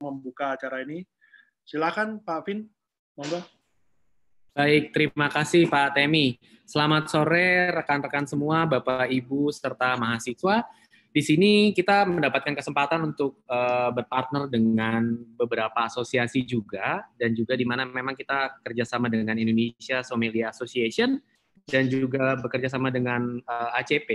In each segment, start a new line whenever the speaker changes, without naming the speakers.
membuka acara ini. Silakan Pak Vin, monggo.
Baik, terima kasih Pak Temi. Selamat sore rekan-rekan semua, Bapak Ibu serta mahasiswa. Di sini kita mendapatkan kesempatan untuk uh, berpartner dengan beberapa asosiasi juga dan juga di mana memang kita kerjasama dengan Indonesia Sommelier Association dan juga bekerjasama dengan uh, eh, ACP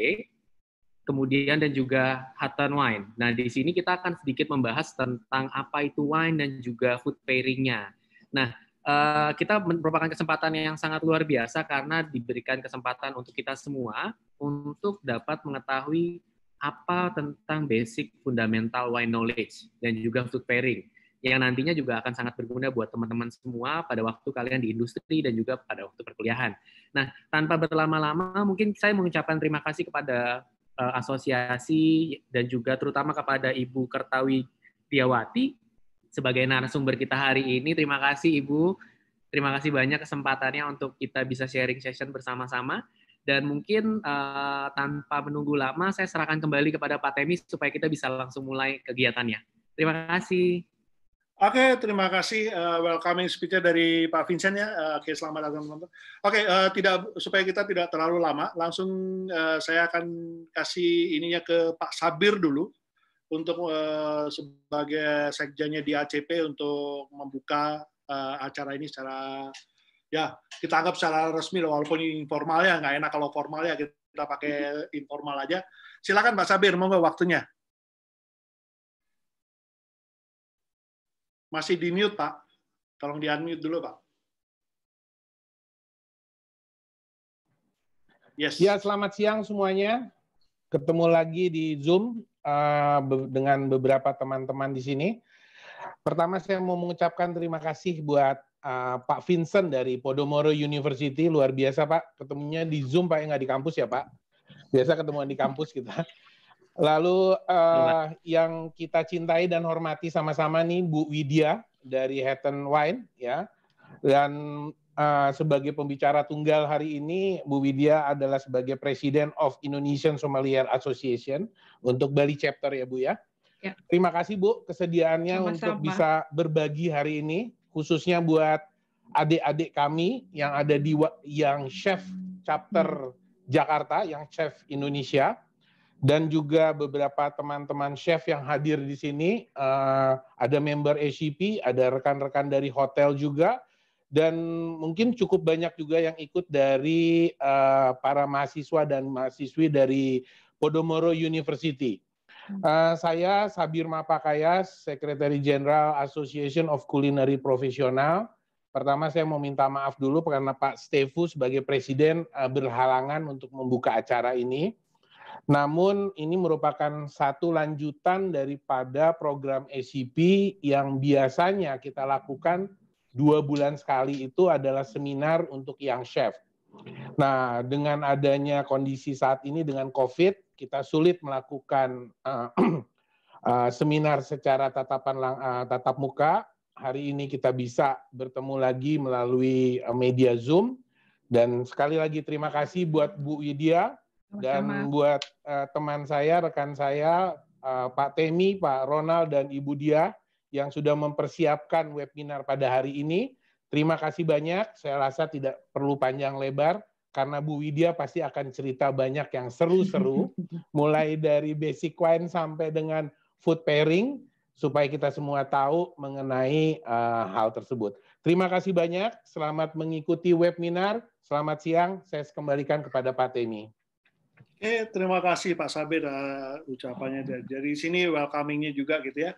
kemudian dan juga Hutton Wine. Nah, di sini kita akan sedikit membahas tentang apa itu wine dan juga food pairingnya. Nah, eh, kita merupakan kesempatan yang sangat luar biasa karena diberikan kesempatan untuk kita semua untuk dapat mengetahui apa tentang basic fundamental wine knowledge dan juga food pairing yang nantinya juga akan sangat berguna buat teman-teman semua pada waktu kalian di industri dan juga pada waktu perkuliahan. Nah, tanpa berlama-lama, mungkin saya mengucapkan terima kasih kepada uh, asosiasi dan juga terutama kepada Ibu Kertawi Tiawati sebagai narasumber kita hari ini. Terima kasih Ibu. Terima kasih banyak kesempatannya untuk kita bisa sharing session bersama-sama. Dan mungkin uh, tanpa menunggu lama, saya serahkan kembali kepada Pak Temi supaya kita bisa langsung mulai kegiatannya. Terima kasih.
Oke, okay, terima kasih uh, welcoming speech dari Pak Vincent ya. Uh, Oke, okay, selamat datang teman-teman. Oke, okay, uh, eh, tidak supaya kita tidak terlalu lama, langsung uh, saya akan kasih ininya ke Pak Sabir dulu untuk uh, sebagai sekjennya di ACP untuk membuka uh, acara ini secara ya kita anggap secara resmi loh, walaupun informal ya nggak enak kalau formal ya kita pakai mhm. informal aja. Silakan Pak Sabir, monggo waktunya. Masih di mute, Pak. Tolong di unmute dulu, Pak.
Yes. Ya, selamat siang semuanya. Ketemu lagi di Zoom eh, dengan beberapa teman-teman di sini. Pertama saya mau mengucapkan terima kasih buat uh, Pak Vincent dari Podomoro University. Luar biasa, Pak. Ketemunya di Zoom, Pak, ya, nggak di kampus ya, Pak. Biasa ketemuan di kampus kita. Lalu uh, yang kita cintai dan hormati sama-sama nih Bu Widya dari Hatton Wine ya. Dan uh, sebagai pembicara tunggal hari ini Bu Widya adalah sebagai Presiden of Indonesian Sommelier Association untuk Bali chapter ya Bu ya. ya. Terima kasih Bu kesediaannya sama-sama. untuk bisa berbagi hari ini khususnya buat adik-adik kami yang ada di yang chef chapter hmm. Jakarta, yang chef Indonesia dan juga beberapa teman-teman chef yang hadir di sini. Uh, ada member ACP, ada rekan-rekan dari hotel juga, dan mungkin cukup banyak juga yang ikut dari uh, para mahasiswa dan mahasiswi dari Podomoro University. Uh, saya Sabir Mapakayas, Sekretari Jenderal Association of Culinary Professional. Pertama saya mau minta maaf dulu karena Pak Stefu sebagai Presiden uh, berhalangan untuk membuka acara ini. Namun ini merupakan satu lanjutan daripada program ACP yang biasanya kita lakukan dua bulan sekali itu adalah seminar untuk yang chef. Nah, dengan adanya kondisi saat ini dengan COVID, kita sulit melakukan uh, uh, seminar secara tatapan lang, uh, tatap muka. Hari ini kita bisa bertemu lagi melalui media Zoom. Dan sekali lagi terima kasih buat Bu Widya dan buat uh, teman saya, rekan saya, uh, Pak Temi, Pak Ronald, dan Ibu Dia yang sudah mempersiapkan webinar pada hari ini. Terima kasih banyak. Saya rasa tidak perlu panjang lebar karena Bu Widya pasti akan cerita banyak yang seru-seru, mulai dari basic wine sampai dengan food pairing, supaya kita semua tahu mengenai uh, hal tersebut. Terima kasih banyak. Selamat mengikuti webinar. Selamat siang. Saya kembalikan kepada Pak Temi. Oke, eh, terima kasih Pak
Sabir ucapannya hmm. dari sini welcomingnya juga gitu ya.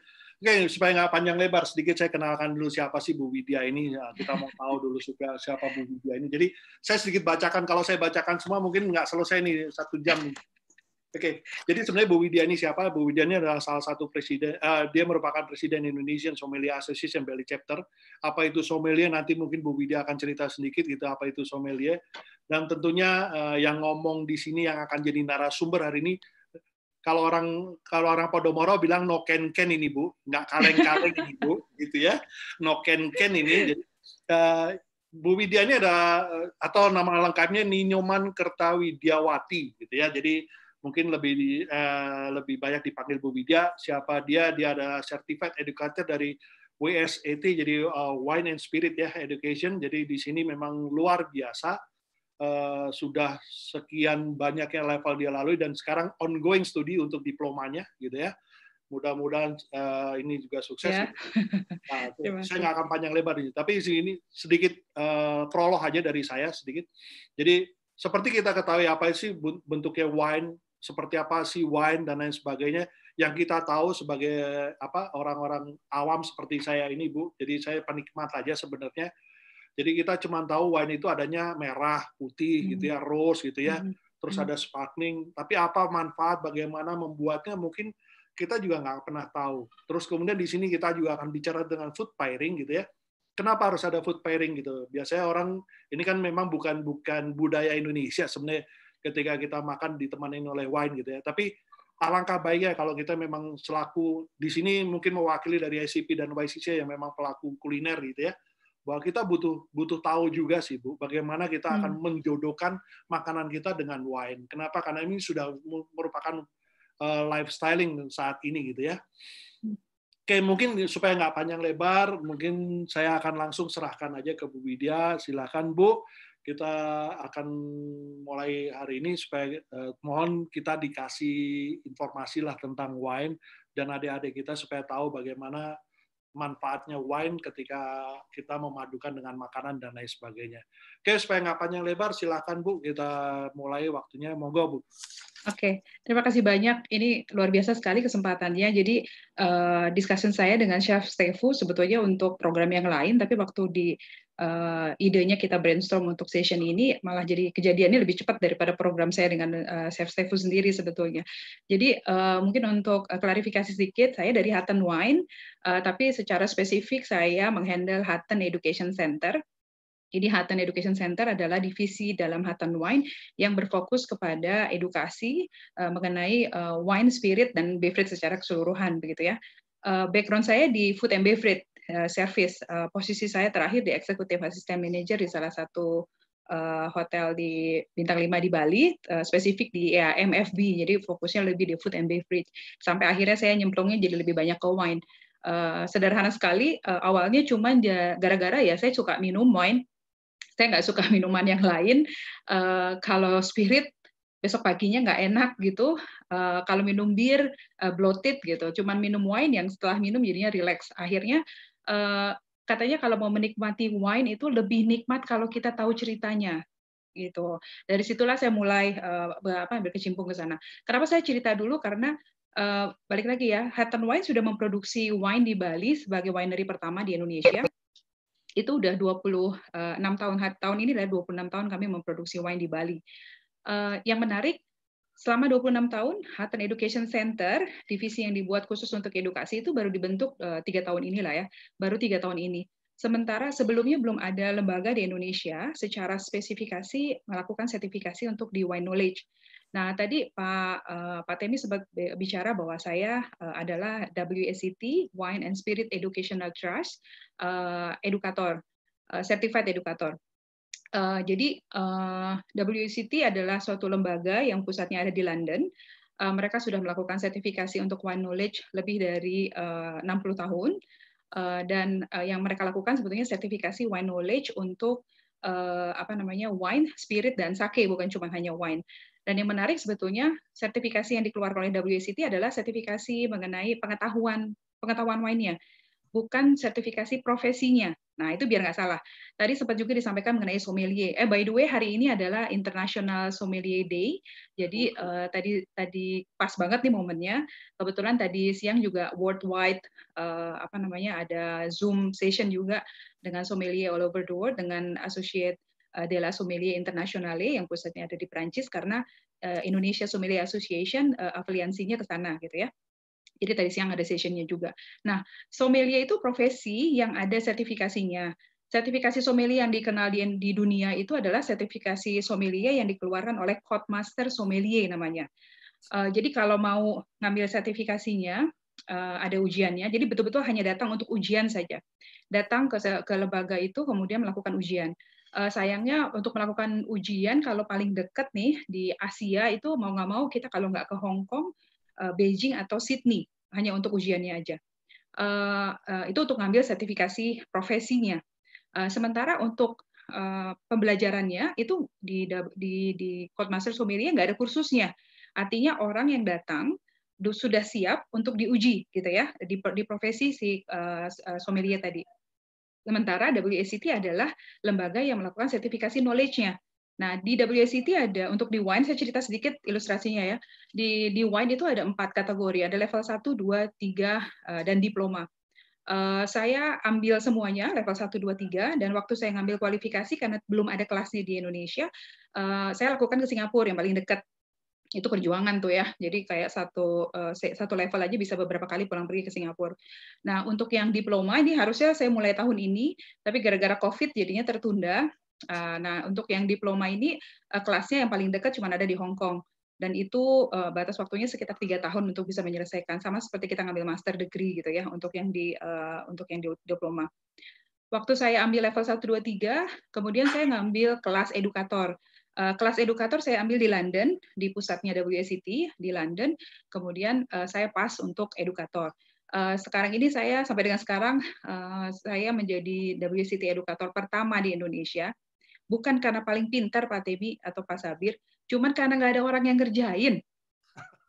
Oke, supaya nggak panjang lebar, sedikit saya kenalkan dulu siapa sih Bu Widya ini. Ya, kita mau tahu dulu supaya siapa Bu Widya ini. Jadi saya sedikit bacakan, kalau saya bacakan semua mungkin nggak selesai nih satu jam. Oke, jadi sebenarnya Bu Widya ini siapa? Bu Widya ini adalah salah satu presiden, uh, dia merupakan presiden Indonesian Sommelier Association Bali Chapter. Apa itu sommelier? Nanti mungkin Bu Widya akan cerita sedikit gitu apa itu sommelier dan tentunya uh, yang ngomong di sini yang akan jadi narasumber hari ini kalau orang kalau orang Podomoro bilang no ken ken ini bu nggak kaleng kaleng ini bu gitu ya no ken ken ini jadi, uh, Bu Widya ini ada eh, atau nama lengkapnya Ninyoman Kertawidiawati gitu ya jadi mungkin lebih uh, lebih banyak dipanggil Bu Widya siapa dia dia ada certified educator dari WSET jadi uh, Wine and Spirit ya Education jadi di sini memang luar biasa Eh, sudah sekian banyaknya level dia lalui dan sekarang ongoing studi untuk diplomanya gitu ya. Mudah-mudahan uh, ini juga sukses. Yeah. Gitu. Nah, saya nggak akan panjang lebar ini, tapi ini sedikit uh, prolog aja dari saya sedikit. Jadi seperti kita ketahui apa sih bentuknya wine, seperti apa sih wine dan lain sebagainya yang kita tahu sebagai apa orang-orang awam seperti saya ini Bu. Jadi saya penikmat aja sebenarnya jadi kita cuma tahu wine itu adanya merah, putih, hmm. gitu ya, rose, gitu ya. Hmm. Terus hmm. ada sparkling. Tapi apa manfaat, bagaimana membuatnya, mungkin kita juga nggak pernah tahu. Terus kemudian di sini kita juga akan bicara dengan food pairing, gitu ya. Kenapa harus ada food pairing gitu? Biasanya orang ini kan memang bukan bukan budaya Indonesia sebenarnya ketika kita makan ditemani oleh wine gitu ya. Tapi alangkah baiknya kalau kita memang selaku di sini mungkin mewakili dari ICP dan YCC yang memang pelaku kuliner gitu ya bahwa kita butuh butuh tahu juga sih Bu bagaimana kita hmm. akan menjodohkan makanan kita dengan wine. Kenapa? Karena ini sudah merupakan uh, lifestyling saat ini gitu ya. Hmm. Oke, mungkin supaya nggak panjang lebar, mungkin saya akan langsung serahkan aja ke Bu Widya. Silakan Bu, kita akan mulai hari ini supaya uh, mohon kita dikasih informasi lah tentang wine dan adik-adik kita supaya tahu bagaimana manfaatnya wine ketika kita memadukan dengan makanan dan lain sebagainya. Oke, supaya nggak panjang lebar, silahkan Bu, kita mulai waktunya. Monggo Bu.
Oke, terima kasih banyak. Ini luar biasa sekali kesempatannya. Jadi uh, discussion saya dengan Chef Stefu sebetulnya untuk program yang lain, tapi waktu di uh, idenya kita brainstorm untuk session ini malah jadi kejadiannya lebih cepat daripada program saya dengan uh, Chef Stefu sendiri sebetulnya. Jadi uh, mungkin untuk uh, klarifikasi sedikit, saya dari Hutton Wine, uh, tapi secara spesifik saya menghandle Hutton Education Center. Jadi Hutton Education Center adalah divisi dalam Hutton Wine yang berfokus kepada edukasi uh, mengenai uh, wine spirit dan beverage secara keseluruhan begitu ya. Uh, background saya di food and beverage Eh, service. Uh, posisi saya terakhir di Executive Assistant Manager di salah satu uh, hotel di bintang 5 di Bali, uh, spesifik di ya, e MFB, jadi fokusnya lebih di food and beverage. Sampai akhirnya saya nyemplungnya jadi lebih banyak ke wine. Uh, sederhana sekali, uh, awalnya cuma gara-gara ya saya suka minum wine, saya nggak suka minuman yang lain. Uh, kalau spirit besok paginya nggak enak gitu. Uh, kalau minum bir uh, bloated gitu. Cuman minum wine yang setelah minum jadinya relax. Akhirnya Eh, katanya kalau mau menikmati wine itu lebih nikmat kalau kita tahu ceritanya gitu. Dari situlah saya mulai uh, apa berkecimpung ke sana. Kenapa saya cerita dulu karena uh, balik lagi ya, Hatton Wine sudah memproduksi wine di Bali sebagai winery pertama di Indonesia. Itu udah 26 tahun tahun ini adalah 26 tahun kami memproduksi wine di Bali. Uh, yang menarik Selama 26 tahun, Hutton Education Center, divisi yang dibuat khusus untuk edukasi itu baru dibentuk eh, tiga uh, tahun inilah ya, baru tiga tahun ini. Sementara sebelumnya belum ada lembaga di Indonesia secara spesifikasi melakukan sertifikasi untuk di wine knowledge. Nah, tadi Pak uh, Pak Temi sempat bicara bahwa saya eh, adalah WSET Wine and Spirit Educational Trust uh, edukator, certified edukator uh, jadi uh, eh, WCT adalah suatu lembaga yang pusatnya ada di London. Uh, mereka sudah melakukan sertifikasi untuk wine Knowledge lebih dari uh, 60 tahun. Uh, dan uh, yang mereka lakukan sebetulnya sertifikasi wine knowledge untuk uh, apa namanya wine, spirit dan sake bukan cuma hanya wine. Dan yang menarik sebetulnya sertifikasi yang dikeluarkan oleh WCT adalah sertifikasi mengenai pengetahuan pengetahuan wine-nya bukan sertifikasi profesinya. Nah, itu biar nggak salah. Tadi sempat juga disampaikan mengenai sommelier. Eh, by the way, hari ini adalah International Sommelier Day. Jadi uh, tadi tadi pas banget nih momennya. Kebetulan tadi siang juga worldwide uh, apa namanya ada Zoom session juga dengan sommelier all over the world dengan associate adalah eh, Della Sommelier Internationale yang pusatnya ada di Prancis karena Indonesia Sommelier Association afiliansinya ke sana gitu ya. Jadi tadi siang ada sessionnya juga. Nah, sommelier itu profesi yang ada sertifikasinya. Sertifikasi sommelier yang dikenal di, di dunia itu adalah sertifikasi sommelier yang dikeluarkan oleh Master Sommelier namanya. Uh, jadi kalau mau ngambil sertifikasinya, uh, ada ujiannya. Jadi betul-betul hanya datang untuk ujian saja. Datang ke, ke lembaga itu kemudian melakukan ujian. Uh, sayangnya untuk melakukan ujian kalau paling dekat nih di Asia itu mau nggak mau kita kalau nggak ke Hong Kong Eh, Beijing atau Sydney hanya untuk ujiannya aja. Eh, eh, itu untuk ngambil sertifikasi profesinya. Sementara untuk pembelajarannya itu di di di Codemaster Sumeria nggak ada kursusnya. Artinya orang yang datang sudah siap untuk diuji gitu ya di, di profesi si uh, sommelier tadi. Sementara WACT adalah lembaga yang melakukan sertifikasi knowledge-nya. Nah, di WCT ada untuk di wine saya cerita sedikit ilustrasinya ya. Di di wine itu ada empat kategori, ada level 1, 2, 3 dan diploma. Eh, saya ambil semuanya level 1, 2, 3 dan waktu saya ngambil kualifikasi karena belum ada kelasnya di Indonesia, eh, saya lakukan ke Singapura yang paling dekat. Itu perjuangan tuh ya. Jadi kayak satu eh, satu level aja bisa beberapa kali pulang pergi ke Singapura. Nah, untuk yang diploma ini harusnya saya mulai tahun ini, tapi gara-gara Covid jadinya tertunda Eh, nah, untuk yang diploma ini eh, kelasnya yang paling dekat cuma ada di Hong Kong dan itu eh, batas waktunya sekitar tiga tahun untuk bisa menyelesaikan sama seperti kita ngambil master degree gitu ya untuk yang di untuk yang di diploma. Waktu saya ambil level 1 2 3, kemudian saya ngambil kelas edukator. kelas edukator saya ambil di London, di pusatnya WSET di London. Kemudian saya pas untuk edukator. sekarang ini saya sampai dengan sekarang saya menjadi WCT edukator pertama di Indonesia bukan karena paling pintar Pak Tebi atau Pak Sabir, cuman karena nggak ada orang yang ngerjain.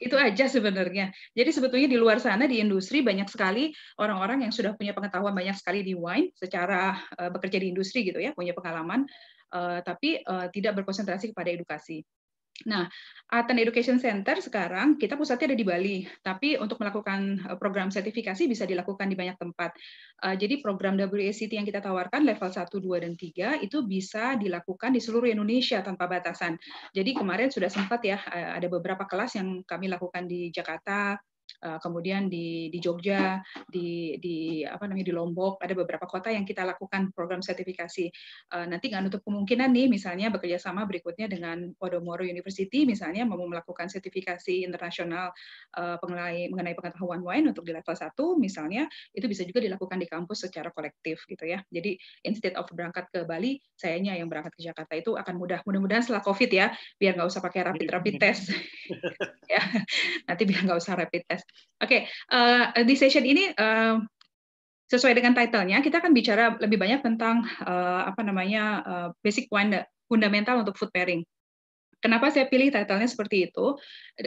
Itu aja sebenarnya. Jadi sebetulnya di luar sana di industri banyak sekali orang-orang yang sudah punya pengetahuan banyak sekali di wine secara eh, bekerja di industri gitu ya, punya pengalaman, eh, tapi eh, tidak berkonsentrasi kepada edukasi. Nah, Aten Education Center sekarang kita pusatnya ada di Bali, tapi untuk melakukan eh, program sertifikasi bisa dilakukan di banyak tempat. Eh, jadi program WACT yang kita tawarkan level 1, 2, dan 3 itu bisa dilakukan di seluruh Indonesia tanpa batasan. Jadi kemarin sudah sempat ya eh, ada beberapa kelas yang kami lakukan di Jakarta, Eh, kemudian di di Jogja, di di apa namanya di Lombok, ada beberapa kota yang kita lakukan program sertifikasi. Eh, nanti nggak nutup kemungkinan nih, misalnya bekerja sama berikutnya dengan Podomoro University, misalnya mau melakukan sertifikasi internasional uh, mengenai mengenai pengetahuan wine untuk di level 1 misalnya, itu bisa juga dilakukan di kampus secara kolektif gitu ya. Jadi instead of berangkat ke Bali, sayanya yang berangkat ke Jakarta itu akan mudah. Mudah-mudahan setelah COVID ya, biar nggak usah pakai rapid rapid iya, iya. test. Ya, nanti biar nggak usah rapid test Oke, okay, uh, eh, di session ini uh, sesuai dengan titlenya kita akan bicara lebih banyak tentang uh, apa namanya uh, basic point fundamental untuk food pairing. Kenapa saya pilih titlenya seperti itu?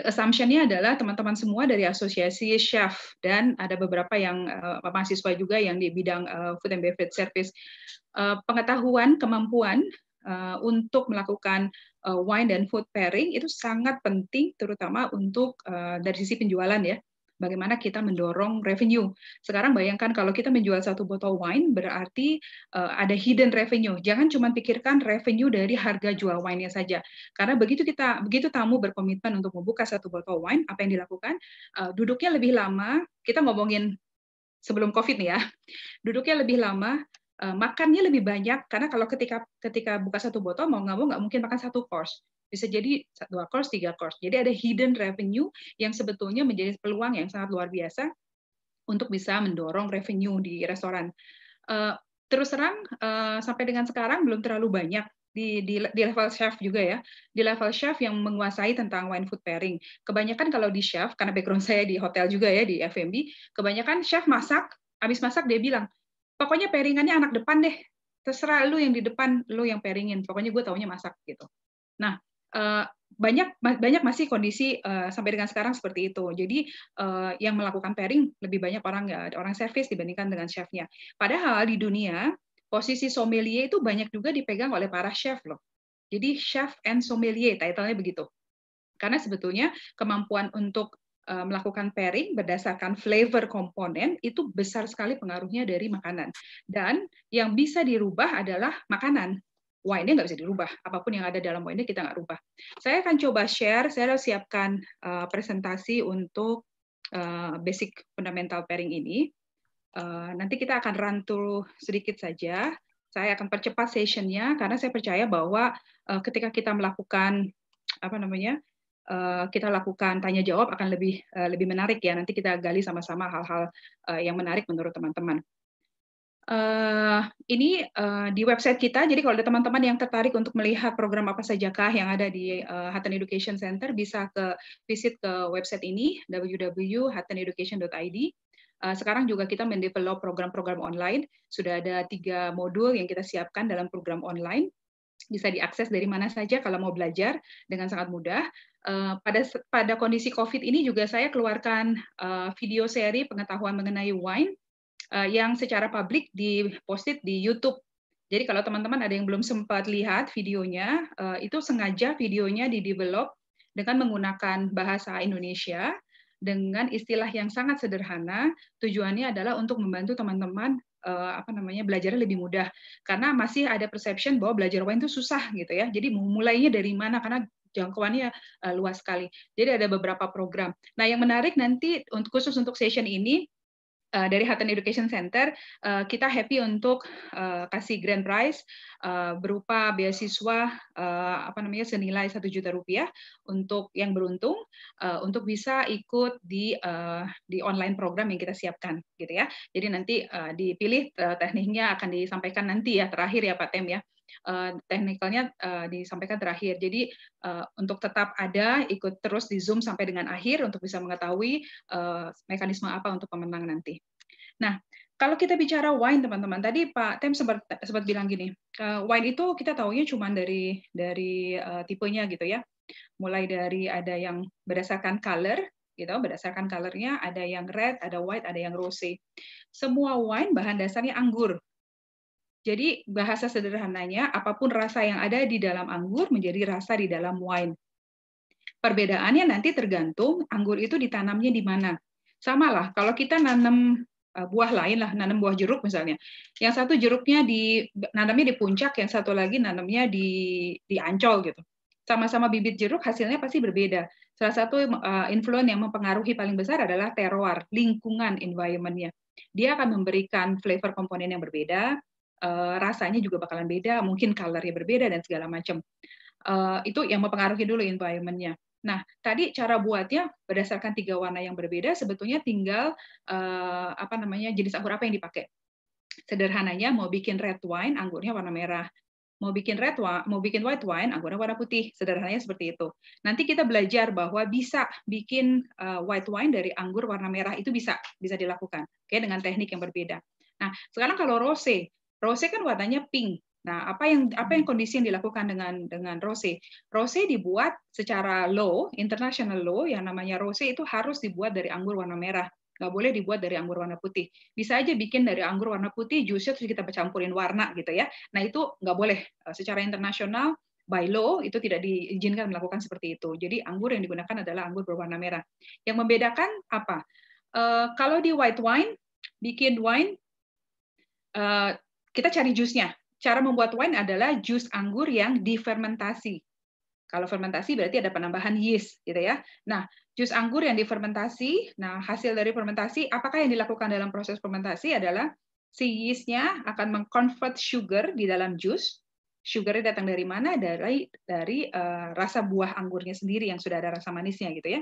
assumption adalah teman-teman semua dari asosiasi chef dan ada beberapa yang uh, mahasiswa juga yang di bidang uh, food and beverage service. Uh, pengetahuan, kemampuan uh, untuk melakukan uh, wine dan food pairing itu sangat penting terutama untuk uh, dari sisi penjualan ya. Bagaimana kita mendorong revenue? Sekarang bayangkan kalau kita menjual satu botol wine berarti uh, ada hidden revenue. Jangan cuma pikirkan revenue dari harga jual wine-nya saja. Karena begitu kita begitu tamu berkomitmen untuk membuka satu botol wine, apa yang dilakukan? Uh, duduknya lebih lama. Kita ngomongin sebelum COVID nih ya, duduknya lebih lama, Eh, makannya lebih banyak karena kalau ketika ketika buka satu botol mau nggak mau nggak mungkin makan satu course bisa jadi dua course tiga course jadi ada hidden revenue yang sebetulnya menjadi peluang yang sangat luar biasa untuk bisa mendorong revenue di restoran eh, terus terang eh, sampai dengan sekarang belum terlalu banyak di, di, di level chef juga ya, di level chef yang menguasai tentang wine food pairing. Kebanyakan kalau di chef, karena background saya di hotel juga ya, di F&B, kebanyakan chef masak, habis masak dia bilang, pokoknya pairingannya anak depan deh terserah lu yang di depan lu yang pairingin pokoknya gue taunya masak gitu nah eh, banyak banyak masih kondisi eh, sampai dengan sekarang seperti itu. Jadi eh, yang melakukan pairing lebih banyak orang orang service dibandingkan dengan chefnya. Padahal di dunia posisi sommelier itu banyak juga dipegang oleh para chef loh. Jadi chef and sommelier titlenya begitu. Karena sebetulnya kemampuan untuk Eh, melakukan pairing berdasarkan flavor komponen itu besar sekali pengaruhnya dari makanan. Dan yang bisa dirubah adalah makanan. Wine-nya nggak bisa dirubah, apapun yang ada dalam wine-nya kita nggak rubah. Saya akan coba share, saya sudah siapkan uh, presentasi untuk uh, basic fundamental pairing ini. Uh, nanti kita akan run through sedikit saja. Saya akan percepat sessionnya karena saya percaya bahwa uh, ketika kita melakukan apa namanya Eh, kita lakukan tanya jawab akan lebih eh, lebih menarik ya. Nanti kita gali sama-sama hal-hal eh, yang menarik menurut teman-teman. Uh, ini uh, di website kita. Jadi kalau ada teman-teman yang tertarik untuk melihat program apa sajakah yang ada di uh, Hutton Education Center, bisa ke visit ke website ini www.huttoneducation.id. sekarang juga kita mendevelop program-program online. Sudah ada tiga modul yang kita siapkan dalam program online bisa diakses dari mana saja kalau mau belajar dengan sangat mudah. Eh, pada pada kondisi COVID ini juga saya keluarkan eh, video seri pengetahuan mengenai wine eh, yang secara publik dipostit di YouTube. Jadi kalau teman-teman ada yang belum sempat lihat videonya, itu sengaja videonya didevelop dengan menggunakan bahasa Indonesia dengan istilah yang sangat sederhana. Tujuannya adalah untuk membantu teman-teman uh, apa namanya belajarnya lebih mudah karena masih ada perception bahwa belajar wine itu susah gitu ya jadi mulainya dari mana karena jangkauannya uh, luas sekali jadi ada beberapa program nah yang menarik nanti untuk khusus untuk session ini Eh, dari Hutton Education Center uh, kita happy untuk uh, kasih grand prize uh, berupa beasiswa uh, apa namanya senilai satu juta rupiah untuk yang beruntung uh, untuk bisa ikut di uh, di online program yang kita siapkan gitu ya. Jadi nanti uh, dipilih uh, tekniknya akan disampaikan nanti ya terakhir ya Pak Tem ya. Eh, teknikalnya eh, disampaikan terakhir. Jadi eh, untuk tetap ada ikut terus di Zoom sampai dengan akhir untuk bisa mengetahui mekanisme apa untuk pemenang nanti. Nah, kalau kita bicara wine teman-teman, tadi Pak Tem sempat, sempat bilang gini, wine itu kita taunya cuma dari dari tipenya gitu ya. Mulai dari ada yang berdasarkan color gitu, berdasarkan colornya ada yang red, ada white, ada yang rose. Semua wine bahan dasarnya anggur jadi bahasa sederhananya, apapun rasa yang ada di dalam anggur menjadi rasa di dalam wine. Perbedaannya nanti tergantung anggur itu ditanamnya di mana. Sama lah, kalau kita nanam eh, buah lain lah, nanam buah jeruk misalnya. Yang satu jeruknya di nanamnya di puncak, yang satu lagi nanamnya di di Ancol gitu. Sama-sama bibit jeruk hasilnya pasti berbeda. Salah satu eh, influen yang mempengaruhi paling besar adalah terroir, lingkungan environmentnya. Dia akan memberikan flavor komponen yang berbeda, Eh, rasanya juga bakalan beda, mungkin colornya berbeda dan segala macam. Uh, itu yang mempengaruhi dulu environmentnya. Nah, tadi cara buatnya berdasarkan tiga warna yang berbeda, sebetulnya tinggal uh, apa namanya jenis anggur apa yang dipakai. Sederhananya mau bikin red wine, anggurnya warna merah. Mau bikin red wine, mau bikin white wine, anggurnya warna putih. Sederhananya seperti itu. Nanti kita belajar bahwa bisa bikin uh, white wine dari anggur warna merah itu bisa bisa dilakukan, oke okay, dengan teknik yang berbeda. Nah, sekarang kalau rose, Rose kan warnanya pink. Nah, apa yang apa yang hmm. kondisi yang dilakukan dengan dengan rose? Rose dibuat secara law, international law yang namanya rose itu harus dibuat dari anggur warna merah. Nggak boleh dibuat dari anggur warna putih. Bisa aja bikin dari anggur warna putih, jusnya terus kita campurin warna gitu ya. Nah, itu nggak boleh. Eh, secara internasional, by law itu tidak diizinkan melakukan seperti itu. Jadi anggur yang digunakan adalah anggur berwarna merah. Yang membedakan apa? Uh, kalau di white wine, bikin wine, uh, kita cari jusnya. Cara membuat wine adalah jus anggur yang difermentasi. Kalau fermentasi berarti ada penambahan yeast, gitu ya. Nah, jus anggur yang difermentasi, nah hasil dari fermentasi, apakah yang dilakukan dalam proses fermentasi adalah si yeastnya akan mengkonvert sugar di dalam jus. Sugarnya datang dari mana? Dari dari uh, rasa buah anggurnya sendiri yang sudah ada rasa manisnya, gitu ya.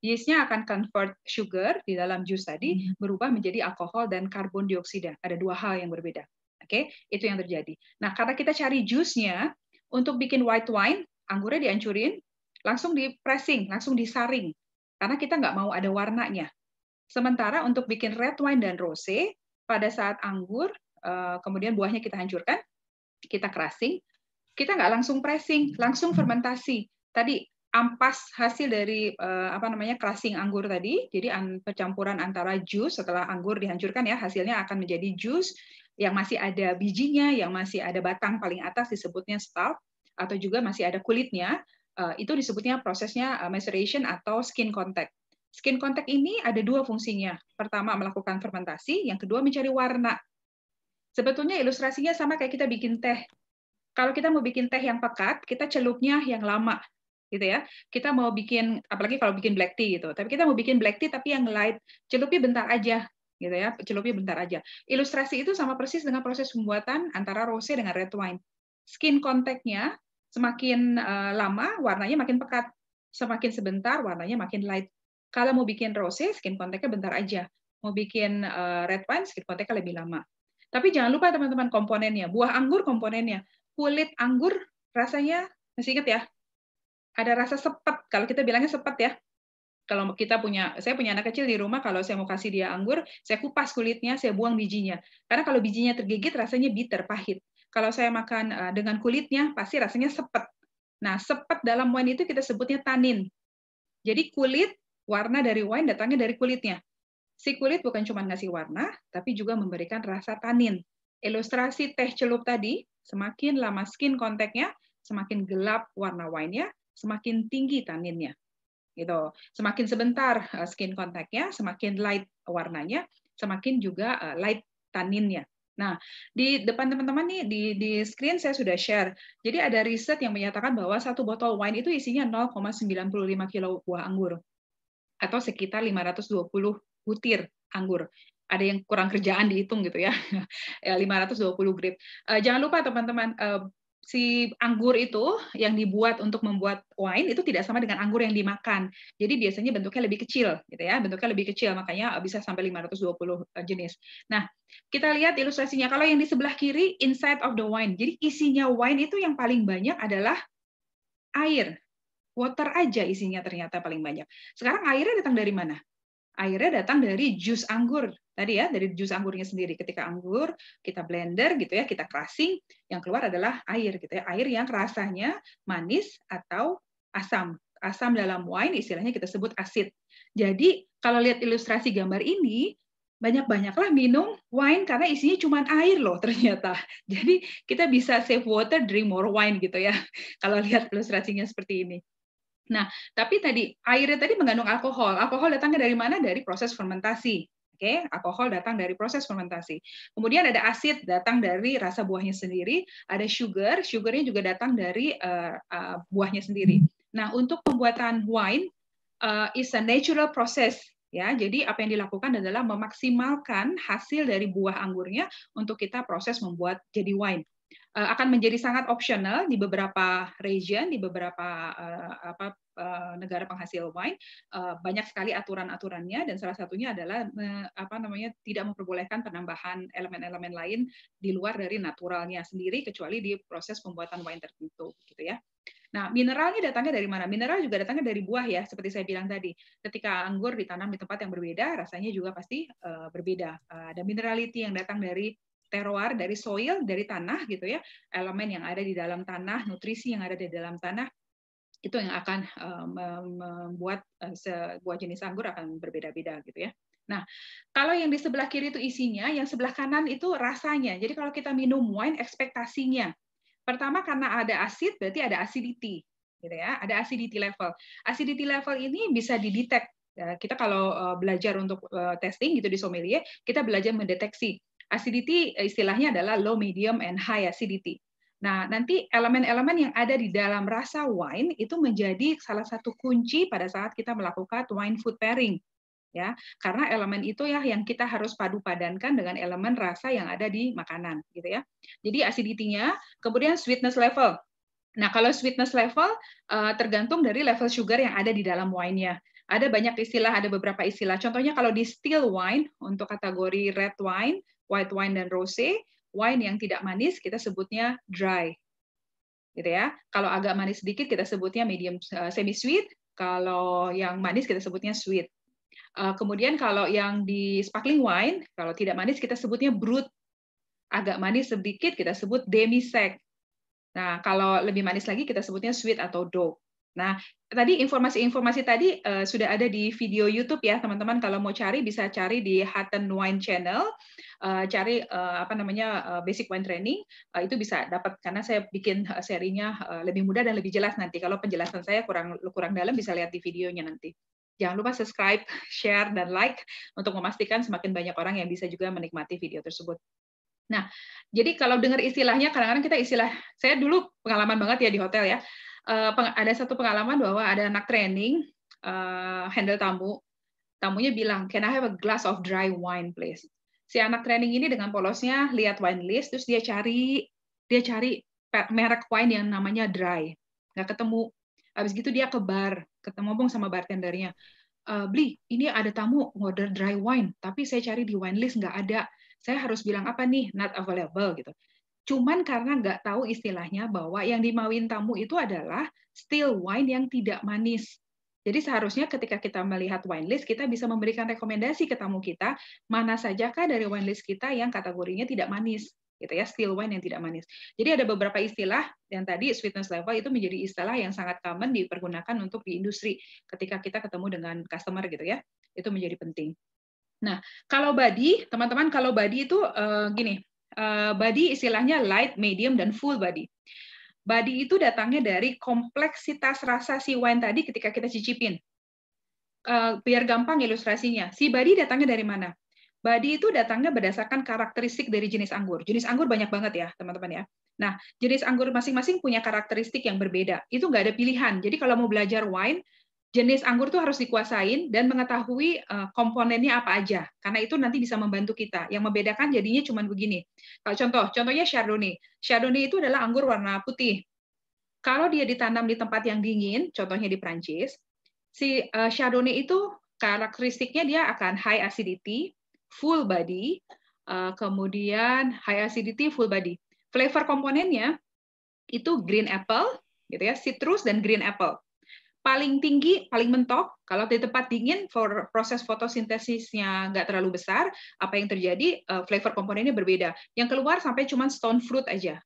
Yeastnya akan convert sugar di dalam jus tadi hmm. berubah menjadi alkohol dan karbon dioksida. Ada dua hal yang berbeda. Oke, okay? itu yang terjadi. Nah, karena kita cari jusnya untuk bikin white wine, anggurnya dihancurin, langsung di pressing, langsung disaring, karena kita nggak mau ada warnanya. Sementara untuk bikin red wine dan rose, pada saat anggur, eh, kemudian buahnya kita hancurkan, kita kerasing, kita nggak langsung pressing, langsung fermentasi. Tadi ampas hasil dari eh, apa namanya kerasing anggur tadi, jadi percampuran antara jus setelah anggur dihancurkan ya hasilnya akan menjadi jus yang masih ada bijinya, yang masih ada batang paling atas disebutnya stalk, atau juga masih ada kulitnya, eh, itu disebutnya prosesnya eh, maceration atau skin contact. Skin contact ini ada dua fungsinya. Pertama, melakukan fermentasi. Yang kedua, mencari warna. Sebetulnya ilustrasinya sama kayak kita bikin teh. Kalau kita mau bikin teh yang pekat, kita celupnya yang lama gitu ya. Kita mau bikin apalagi kalau bikin black tea gitu. Tapi kita mau bikin black tea tapi yang light, celupnya bentar aja gitu ya celupnya bentar aja ilustrasi itu sama persis dengan proses pembuatan antara rose dengan red wine skin contactnya semakin eh, lama warnanya makin pekat semakin sebentar warnanya makin light kalau mau bikin rose skin contactnya bentar aja mau bikin eh, red wine skin contactnya lebih lama tapi jangan lupa teman-teman komponennya buah anggur komponennya kulit anggur rasanya masih ingat ya ada rasa sepet kalau kita bilangnya sepet ya kalau kita punya saya punya anak kecil di rumah kalau saya mau kasih dia anggur saya kupas kulitnya saya buang bijinya karena kalau bijinya tergigit rasanya bitter pahit kalau saya makan eh, dengan kulitnya pasti rasanya sepet nah sepet dalam wine itu kita sebutnya tanin jadi kulit warna dari wine datangnya dari kulitnya si kulit bukan cuma ngasih warna tapi juga memberikan rasa tanin ilustrasi teh celup tadi semakin lama skin kontaknya semakin gelap warna wine-nya semakin tinggi taninnya gitu. Semakin sebentar eh, skin contactnya, semakin light warnanya, semakin juga eh, light taninnya. Nah, di depan teman-teman nih di di screen saya sudah share. Jadi ada riset yang menyatakan bahwa satu botol wine itu isinya 0,95 kilo buah anggur atau sekitar 520 butir anggur ada yang kurang kerjaan dihitung gitu ya. 520 ya, grip. Eh, jangan lupa teman-teman si anggur itu yang dibuat untuk membuat wine itu tidak sama dengan anggur yang dimakan. Jadi biasanya bentuknya lebih kecil gitu ya, bentuknya lebih kecil makanya bisa sampai 520 eh, jenis. Nah, kita lihat ilustrasinya. Kalau yang di sebelah kiri inside of the wine. Jadi isinya wine itu yang paling banyak adalah air. Water aja isinya ternyata paling banyak. Sekarang airnya datang dari mana? airnya datang dari jus anggur tadi ya dari jus anggurnya sendiri ketika anggur kita blender gitu ya kita crushing yang keluar adalah air gitu ya air yang rasanya manis atau asam asam dalam wine istilahnya kita sebut asid jadi kalau lihat ilustrasi gambar ini banyak-banyaklah minum wine karena isinya cuma air loh ternyata. Jadi kita bisa save water, drink more wine gitu ya. Kalau lihat ilustrasinya seperti ini. Nah, tapi tadi airnya tadi mengandung alkohol. Alkohol datangnya dari mana? Dari proses fermentasi. Oke, okay? alkohol datang dari proses fermentasi. Kemudian ada asid datang dari rasa buahnya sendiri, ada sugar, sugarnya juga datang dari uh, uh, buahnya sendiri. Nah, untuk pembuatan wine uh, is a natural process ya. Jadi apa yang dilakukan adalah memaksimalkan hasil dari buah anggurnya untuk kita proses membuat jadi wine. Eh, akan menjadi sangat opsional di beberapa region, di beberapa uh, apa, uh, negara penghasil wine. Uh, banyak sekali aturan-aturannya dan salah satunya adalah uh, apa namanya tidak memperbolehkan penambahan elemen-elemen lain di luar dari naturalnya sendiri kecuali di proses pembuatan wine tertentu, gitu ya. Nah, mineralnya datangnya dari mana? Mineral juga datangnya dari buah ya, seperti saya bilang tadi. Ketika anggur ditanam di tempat yang berbeda, rasanya juga pasti uh, berbeda. Uh, ada minerality yang datang dari terroir dari soil dari tanah gitu ya elemen yang ada di dalam tanah nutrisi yang ada di dalam tanah itu yang akan eh, membuat eh, sebuah jenis anggur akan berbeda-beda gitu ya. Nah, kalau yang di sebelah kiri itu isinya, yang sebelah kanan itu rasanya. Jadi kalau kita minum wine, ekspektasinya. Pertama karena ada asid, berarti ada acidity, gitu ya. Ada acidity level. Acidity level ini bisa didetek. Ya, kita kalau eh, belajar untuk testing gitu di sommelier, kita belajar mendeteksi Acidity eh, istilahnya adalah low, medium, and high acidity. Nah, nanti elemen-elemen yang ada di dalam rasa wine itu menjadi salah satu kunci pada saat kita melakukan wine food pairing. Ya, karena elemen itu ya yang kita harus padu padankan dengan elemen rasa yang ada di makanan, gitu ya. Jadi acidity-nya, kemudian sweetness level. Nah, kalau sweetness level eh, tergantung dari level sugar yang ada di dalam wine-nya ada banyak istilah, ada beberapa istilah. Contohnya kalau di still wine untuk kategori red wine white wine dan rosé. Wine yang tidak manis kita sebutnya dry. Gitu ya. Kalau agak manis sedikit kita sebutnya medium eh, semi sweet, kalau yang manis kita sebutnya sweet. Eh, kemudian kalau yang di sparkling wine, kalau tidak manis kita sebutnya brut. Agak manis sedikit kita sebut demi sec. Nah, kalau lebih manis lagi kita sebutnya sweet atau dough. Nah, tadi informasi-informasi tadi uh, sudah ada di video YouTube ya, teman-teman. Kalau mau cari bisa cari di Hutton Wine Channel, uh, cari uh, apa namanya uh, Basic Wine Training, uh, itu bisa dapat karena saya bikin serinya uh, lebih mudah dan lebih jelas nanti. Kalau penjelasan saya kurang kurang dalam bisa lihat di videonya nanti. Jangan lupa subscribe, share, dan like untuk memastikan semakin banyak orang yang bisa juga menikmati video tersebut. Nah, jadi kalau dengar istilahnya, kadang-kadang kita istilah, saya dulu pengalaman banget ya di hotel ya, Eh, ada satu pengalaman bahwa ada anak training uh, handle tamu, tamunya bilang, "Can I have a glass of dry wine, please?" Si anak training ini dengan polosnya lihat wine list, terus dia cari dia cari merek wine yang namanya dry, nggak ketemu. Habis gitu dia ke bar, ketemu bong sama bartendernya, Uh, eh, "Beli, ini ada tamu order dry wine, tapi saya cari di wine list nggak ada." saya harus bilang apa nih not available gitu cuman karena nggak tahu istilahnya bahwa yang dimauin tamu itu adalah still wine yang tidak manis. Jadi seharusnya ketika kita melihat wine list, kita bisa memberikan rekomendasi ke tamu kita, mana sajakah dari wine list kita yang kategorinya tidak manis gitu ya still wine yang tidak manis. Jadi ada beberapa istilah yang tadi sweetness level itu menjadi istilah yang sangat common dipergunakan untuk di industri ketika kita ketemu dengan customer gitu ya. Itu menjadi penting. Nah, kalau body, teman-teman kalau body itu uh, gini, Eh, body istilahnya light, medium, dan full body. Body itu datangnya dari kompleksitas rasa si wine tadi ketika kita cicipin. Eh, biar gampang ilustrasinya, si body datangnya dari mana? Body itu datangnya berdasarkan karakteristik dari jenis anggur. Jenis anggur banyak banget ya, teman-teman ya. Nah, jenis anggur masing-masing punya karakteristik yang berbeda. Itu nggak ada pilihan. Jadi kalau mau belajar wine, jenis anggur itu harus dikuasain dan mengetahui eh, komponennya apa aja karena itu nanti bisa membantu kita yang membedakan jadinya cuma begini kalau contoh contohnya chardonnay chardonnay itu adalah anggur warna putih kalau dia ditanam di tempat yang dingin contohnya di Prancis si eh, chardonnay itu karakteristiknya dia akan high acidity full body eh, kemudian high acidity full body flavor komponennya itu green apple gitu ya citrus dan green apple paling tinggi, paling mentok. Kalau di tempat dingin, for proses fotosintesisnya nggak terlalu besar, apa yang terjadi, eh, flavor komponennya berbeda. Yang keluar sampai cuma stone fruit aja.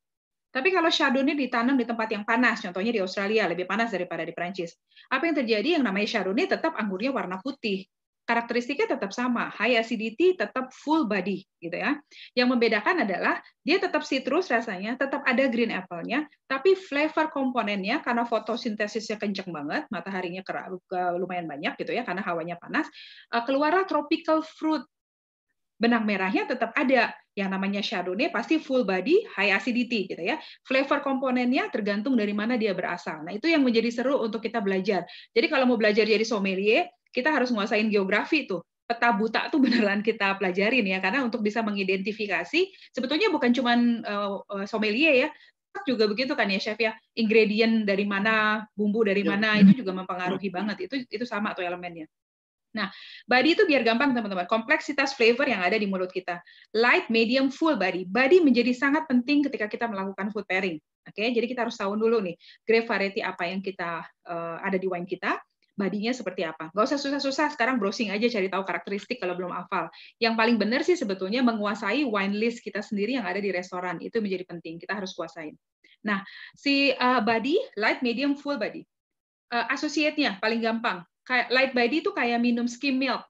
Tapi kalau chardonnay ditanam di tempat yang panas, contohnya di Australia, lebih panas daripada di Perancis. Apa yang terjadi? Yang namanya chardonnay tetap anggurnya warna putih karakteristiknya tetap sama, high acidity tetap full body gitu ya. Yang membedakan adalah dia tetap citrus rasanya, tetap ada green apple-nya, tapi flavor komponennya karena fotosintesisnya kenceng banget, mataharinya lumayan banyak gitu ya karena hawanya panas, eh, keluarlah tropical fruit. Benang merahnya tetap ada, yang namanya Chardonnay pasti full body, high acidity gitu ya. Flavor komponennya tergantung dari mana dia berasal. Nah, itu yang menjadi seru untuk kita belajar. Jadi kalau mau belajar jadi sommelier, kita harus nguasain geografi tuh peta buta tuh beneran kita pelajarin ya karena untuk bisa mengidentifikasi sebetulnya bukan cuma uh, eh, eh, sommelier ya juga begitu kan ya chef ya ingredient dari mana bumbu dari ya. mana itu juga mempengaruhi ya. banget itu itu sama tuh elemennya Nah, body itu biar gampang teman-teman. Kompleksitas flavor yang ada di mulut kita. Light, medium, full body. Body menjadi sangat penting ketika kita melakukan food pairing. Oke, okay? jadi kita harus tahu dulu nih grape variety apa yang kita uh, ada di wine kita badinya seperti apa. Gak usah susah-susah, sekarang browsing aja cari tahu karakteristik kalau belum hafal. Yang paling benar sih sebetulnya menguasai wine list kita sendiri yang ada di restoran. Itu menjadi penting, kita harus kuasain. Nah, si uh, eh, body, light, medium, full body. Uh, eh, associate-nya paling gampang. Kayak light body itu kayak minum skim milk.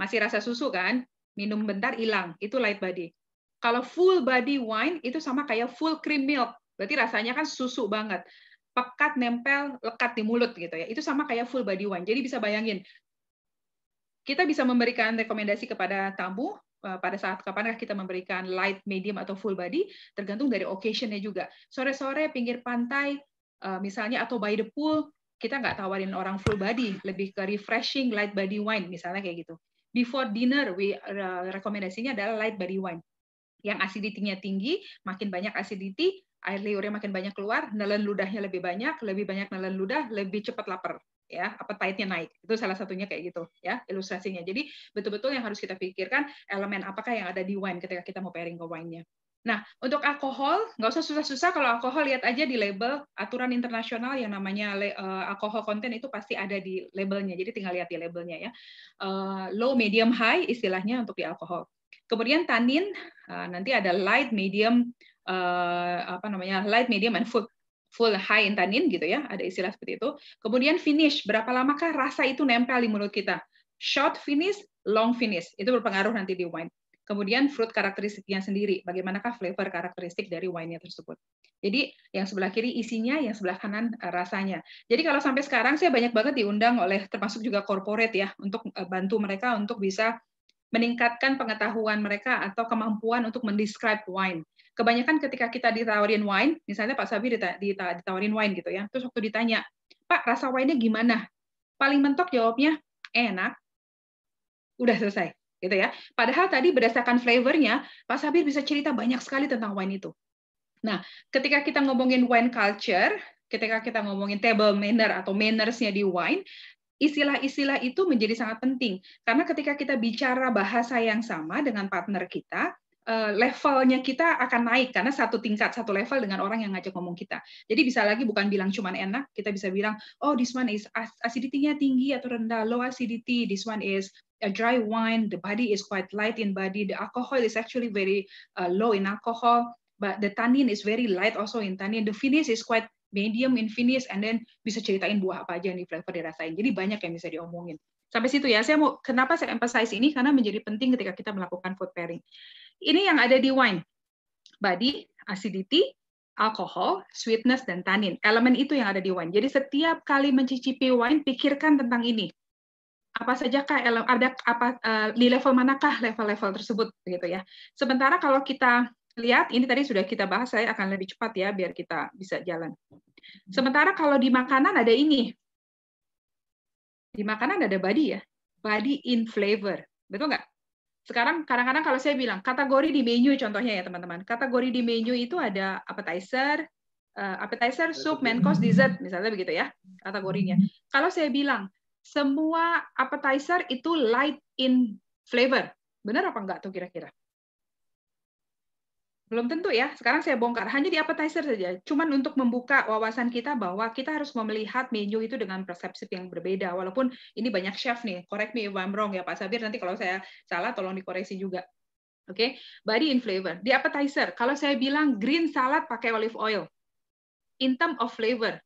Masih rasa susu kan? Minum bentar hilang, itu light body. Kalau full body wine itu sama kayak full cream milk. Berarti rasanya kan susu banget pekat, nempel, lekat di mulut gitu ya. Itu sama kayak full body wine. Jadi bisa bayangin, kita bisa memberikan rekomendasi kepada tamu eh, pada saat kapan kita memberikan light, medium, atau full body, tergantung dari occasionnya juga. Sore-sore pinggir pantai, eh, misalnya atau by the pool, kita nggak tawarin orang full body, lebih ke refreshing light body wine, misalnya kayak gitu. Before dinner, we eh, rekomendasinya adalah light body wine. Yang acidity-nya tinggi, makin banyak acidity, air liurnya makin banyak keluar, nelen ludahnya lebih banyak, lebih banyak nelen ludah, lebih cepat lapar ya apa nya naik itu salah satunya kayak gitu ya ilustrasinya jadi betul-betul yang harus kita pikirkan elemen apakah yang ada di wine ketika kita mau pairing ke wine-nya nah untuk alkohol nggak usah susah-susah kalau alkohol lihat aja di label aturan internasional yang namanya eh, alkohol konten itu pasti ada di labelnya jadi tinggal lihat di labelnya ya eh, low medium high istilahnya untuk di alkohol kemudian tanin eh, nanti ada light medium uh, apa namanya light, medium, and full full high in tannin gitu ya, ada istilah seperti itu. Kemudian finish, berapa lamakah rasa itu nempel di mulut kita? Short finish, long finish, itu berpengaruh nanti di wine. Kemudian fruit karakteristiknya sendiri, bagaimanakah flavor karakteristik dari wine tersebut. Jadi yang sebelah kiri isinya, yang sebelah kanan eh, rasanya. Jadi kalau sampai sekarang saya banyak banget diundang oleh termasuk juga corporate ya untuk eh, bantu mereka untuk bisa meningkatkan pengetahuan mereka atau kemampuan untuk mendescribe wine kebanyakan ketika kita ditawarin wine, misalnya Pak Sabi ditawarin wine gitu ya, terus waktu ditanya, Pak rasa wine-nya gimana? Paling mentok jawabnya enak, udah selesai gitu ya. Padahal tadi berdasarkan flavornya, Pak Sabir bisa cerita banyak sekali tentang wine itu. Nah, ketika kita ngomongin wine culture, ketika kita ngomongin table manner atau mannersnya di wine, istilah-istilah itu menjadi sangat penting. Karena ketika kita bicara bahasa yang sama dengan partner kita, Eh, levelnya kita akan naik karena satu tingkat satu level dengan orang yang ngajak ngomong kita. Jadi bisa lagi bukan bilang cuman enak, kita bisa bilang oh this one is acidity-nya tinggi atau rendah, low acidity, this one is a dry wine, the body is quite light in body, the alcohol is actually very uh, low in alcohol, but the tannin is very light also in tannin, the finish is quite medium in finish and then bisa ceritain buah apa aja yang di flavor dirasain. Jadi banyak yang bisa diomongin. Sampai situ ya. Saya mau kenapa saya emphasize ini karena menjadi penting ketika kita melakukan food pairing. Ini yang ada di wine. Body, acidity, alcohol, sweetness dan tanin. Elemen itu yang ada di wine. Jadi setiap kali mencicipi wine pikirkan tentang ini apa saja sajakah ada apa eh, di level manakah level-level tersebut gitu ya. Sementara kalau kita lihat ini tadi sudah kita bahas saya akan lebih cepat ya biar kita bisa jalan. Sementara kalau di makanan ada ini di makanan ada body ya, body in flavor, betul nggak? Sekarang kadang-kadang kalau saya bilang kategori di menu contohnya ya teman-teman, kategori di menu itu ada appetizer, eh, appetizer, soup, main course, dessert, misalnya begitu ya kategorinya. Kalau saya bilang semua appetizer itu light in flavor, benar apa enggak tuh kira-kira? Belum tentu ya. Sekarang saya bongkar hanya di appetizer saja. Cuman untuk membuka wawasan kita bahwa kita harus melihat menu itu dengan persepsi yang berbeda. Walaupun ini banyak chef nih. Correct me if I'm wrong ya Pak Sabir. Nanti kalau saya salah tolong dikoreksi juga. Oke, okay? body in flavor. Di appetizer, kalau saya bilang green salad pakai olive oil, in term of flavor,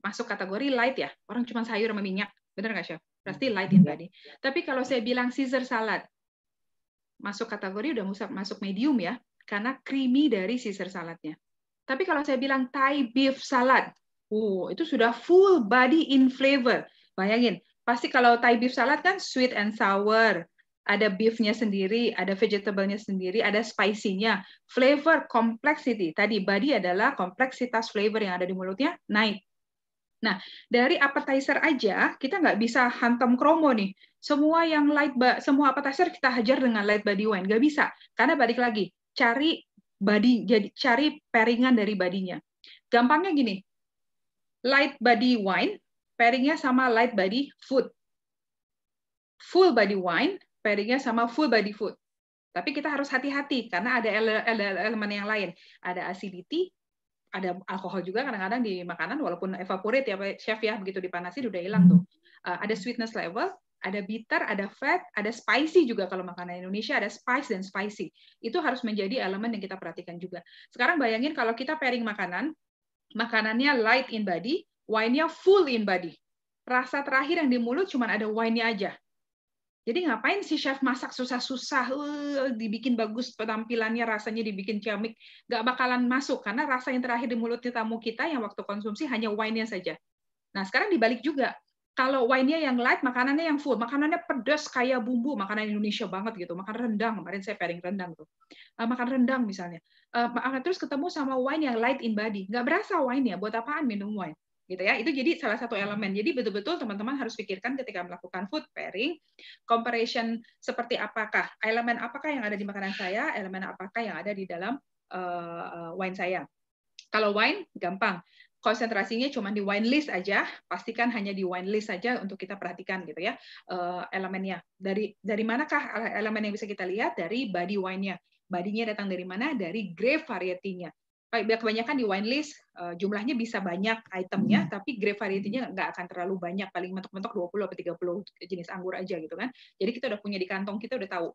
masuk kategori light ya. Orang cuma sayur sama minyak. Benar nggak, Chef? Pasti light in body. Tapi kalau saya bilang Caesar salad, masuk kategori udah masuk masuk medium ya karena creamy dari Caesar saladnya. Tapi kalau saya bilang Thai beef salad, wow, itu sudah full body in flavor. Bayangin, pasti kalau Thai beef salad kan sweet and sour, ada beefnya sendiri, ada vegetablenya sendiri, ada spicy-nya. Flavor complexity, tadi body adalah kompleksitas flavor yang ada di mulutnya naik. Nah, dari appetizer aja kita nggak bisa hantam kromo nih. Semua yang light semua appetizer kita hajar dengan light body wine, nggak bisa. Karena balik lagi, cari body jadi cari pairingan dari badinya. Gampangnya gini. Light body wine pairingnya sama light body food. Full body wine pairingnya sama full body food. Tapi kita harus hati-hati karena ada elemen yang lain, ada acidity, ada alkohol juga kadang-kadang di makanan walaupun evaporate ya chef ya begitu dipanasi udah hilang hmm. tuh. Uh, ada sweetness level, ada bitter, ada fat, ada spicy juga kalau makanan Indonesia ada spice dan spicy. Itu harus menjadi elemen yang kita perhatikan juga. Sekarang bayangin kalau kita pairing makanan, makanannya light in body, wine-nya full in body. Rasa terakhir yang di mulut cuma ada wine-nya aja. Jadi ngapain sih chef masak susah-susah, uh, dibikin bagus penampilannya, rasanya dibikin ciamik, nggak bakalan masuk karena rasa yang terakhir di mulut tamu kita yang waktu konsumsi hanya wine-nya saja. Nah sekarang dibalik juga, kalau wine-nya yang light, makanannya yang full, makanannya pedas kayak bumbu, makanan Indonesia banget gitu, makan rendang kemarin saya pairing rendang tuh, eh, makan rendang misalnya, eh, terus ketemu sama wine yang light in body, nggak berasa wine nya buat apaan minum wine? gitu ya. Itu jadi salah satu elemen. Jadi betul-betul teman-teman harus pikirkan ketika melakukan food pairing, comparison seperti apakah, elemen apakah yang ada di makanan saya, elemen apakah yang ada di dalam uh, wine saya. Kalau wine gampang, konsentrasinya cuma di wine list aja, pastikan hanya di wine list saja untuk kita perhatikan gitu ya eh, elemennya. Dari dari manakah elemen yang bisa kita lihat dari body wine-nya? Badinya datang dari mana? Dari grape variety-nya kebanyakan di wine list eh, jumlahnya bisa banyak itemnya, hmm. tapi grape variety-nya nggak akan terlalu banyak, paling mentok-mentok 20 atau 30 jenis anggur aja gitu kan. Jadi kita udah punya di kantong, kita udah tahu.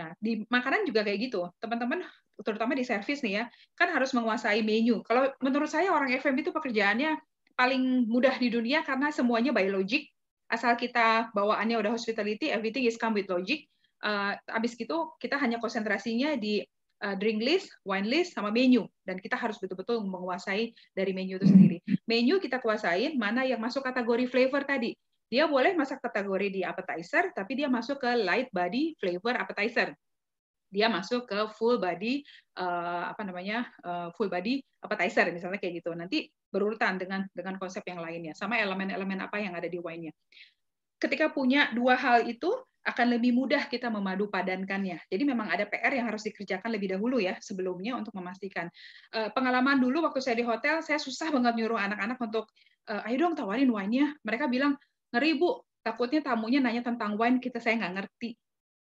Nah, di makanan juga kayak gitu. Teman-teman, terutama di service nih ya, kan harus menguasai menu. Kalau menurut saya orang FMB itu pekerjaannya paling mudah di dunia karena semuanya by logic. Asal kita bawaannya udah hospitality, everything is come with logic. Uh, eh, abis gitu kita hanya konsentrasinya di Uh, drink list, wine list, sama menu. Dan kita harus betul-betul menguasai dari menu itu sendiri. Menu kita kuasain mana yang masuk kategori flavor tadi. Dia boleh masuk kategori di appetizer, tapi dia masuk ke light body flavor appetizer. Dia masuk ke full body uh, apa namanya uh, full body appetizer misalnya kayak gitu. Nanti berurutan dengan dengan konsep yang lainnya, sama elemen-elemen apa yang ada di wine-nya. Ketika punya dua hal itu, akan lebih mudah kita memadu padankannya. Jadi memang ada PR yang harus dikerjakan lebih dahulu ya sebelumnya untuk memastikan. Eh, pengalaman dulu waktu saya di hotel, saya susah banget nyuruh anak-anak untuk eh, ayo dong tawarin wine-nya. Mereka bilang ngeri bu, takutnya tamunya nanya tentang wine kita saya nggak ngerti.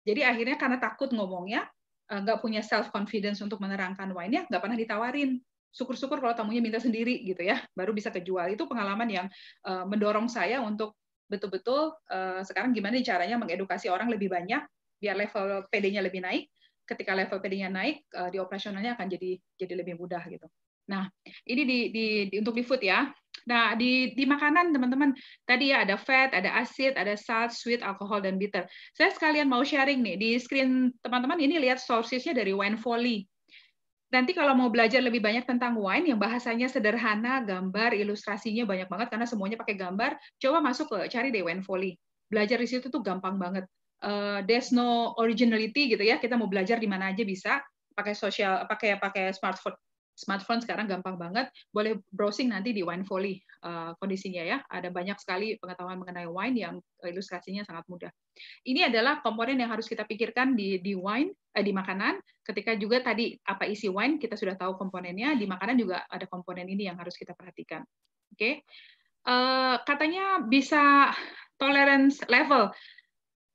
Jadi akhirnya karena takut ngomongnya, eh, nggak punya self confidence untuk menerangkan wine-nya, nggak pernah ditawarin. Syukur-syukur kalau tamunya minta sendiri gitu ya, baru bisa kejual. Itu pengalaman yang mendorong saya untuk betul-betul uh, sekarang gimana caranya mengedukasi orang lebih banyak biar level PD-nya lebih naik. Ketika level PD-nya naik, uh, di operasionalnya akan jadi jadi lebih mudah gitu. Nah, ini di, di, di untuk di food ya. Nah, di di makanan teman-teman, tadi ya ada fat, ada asid, ada salt, sweet, alkohol dan bitter. Saya sekalian mau sharing nih di screen teman-teman ini lihat sourcesnya dari Wine Folly nanti kalau mau belajar lebih banyak tentang wine yang bahasanya sederhana, gambar, ilustrasinya banyak banget karena semuanya pakai gambar, coba masuk ke cari deh wine Folly. Belajar di situ tuh gampang banget. Uh, there's no originality gitu ya. Kita mau belajar di mana aja bisa pakai sosial pakai pakai smartphone smartphone sekarang gampang banget, boleh browsing nanti di Wine Folly uh, kondisinya ya. Ada banyak sekali pengetahuan mengenai wine yang ilustrasinya sangat mudah. Ini adalah komponen yang harus kita pikirkan di di wine eh, di makanan. Ketika juga tadi apa isi wine kita sudah tahu komponennya, di makanan juga ada komponen ini yang harus kita perhatikan. Oke. Okay? Uh, eh, katanya bisa tolerance level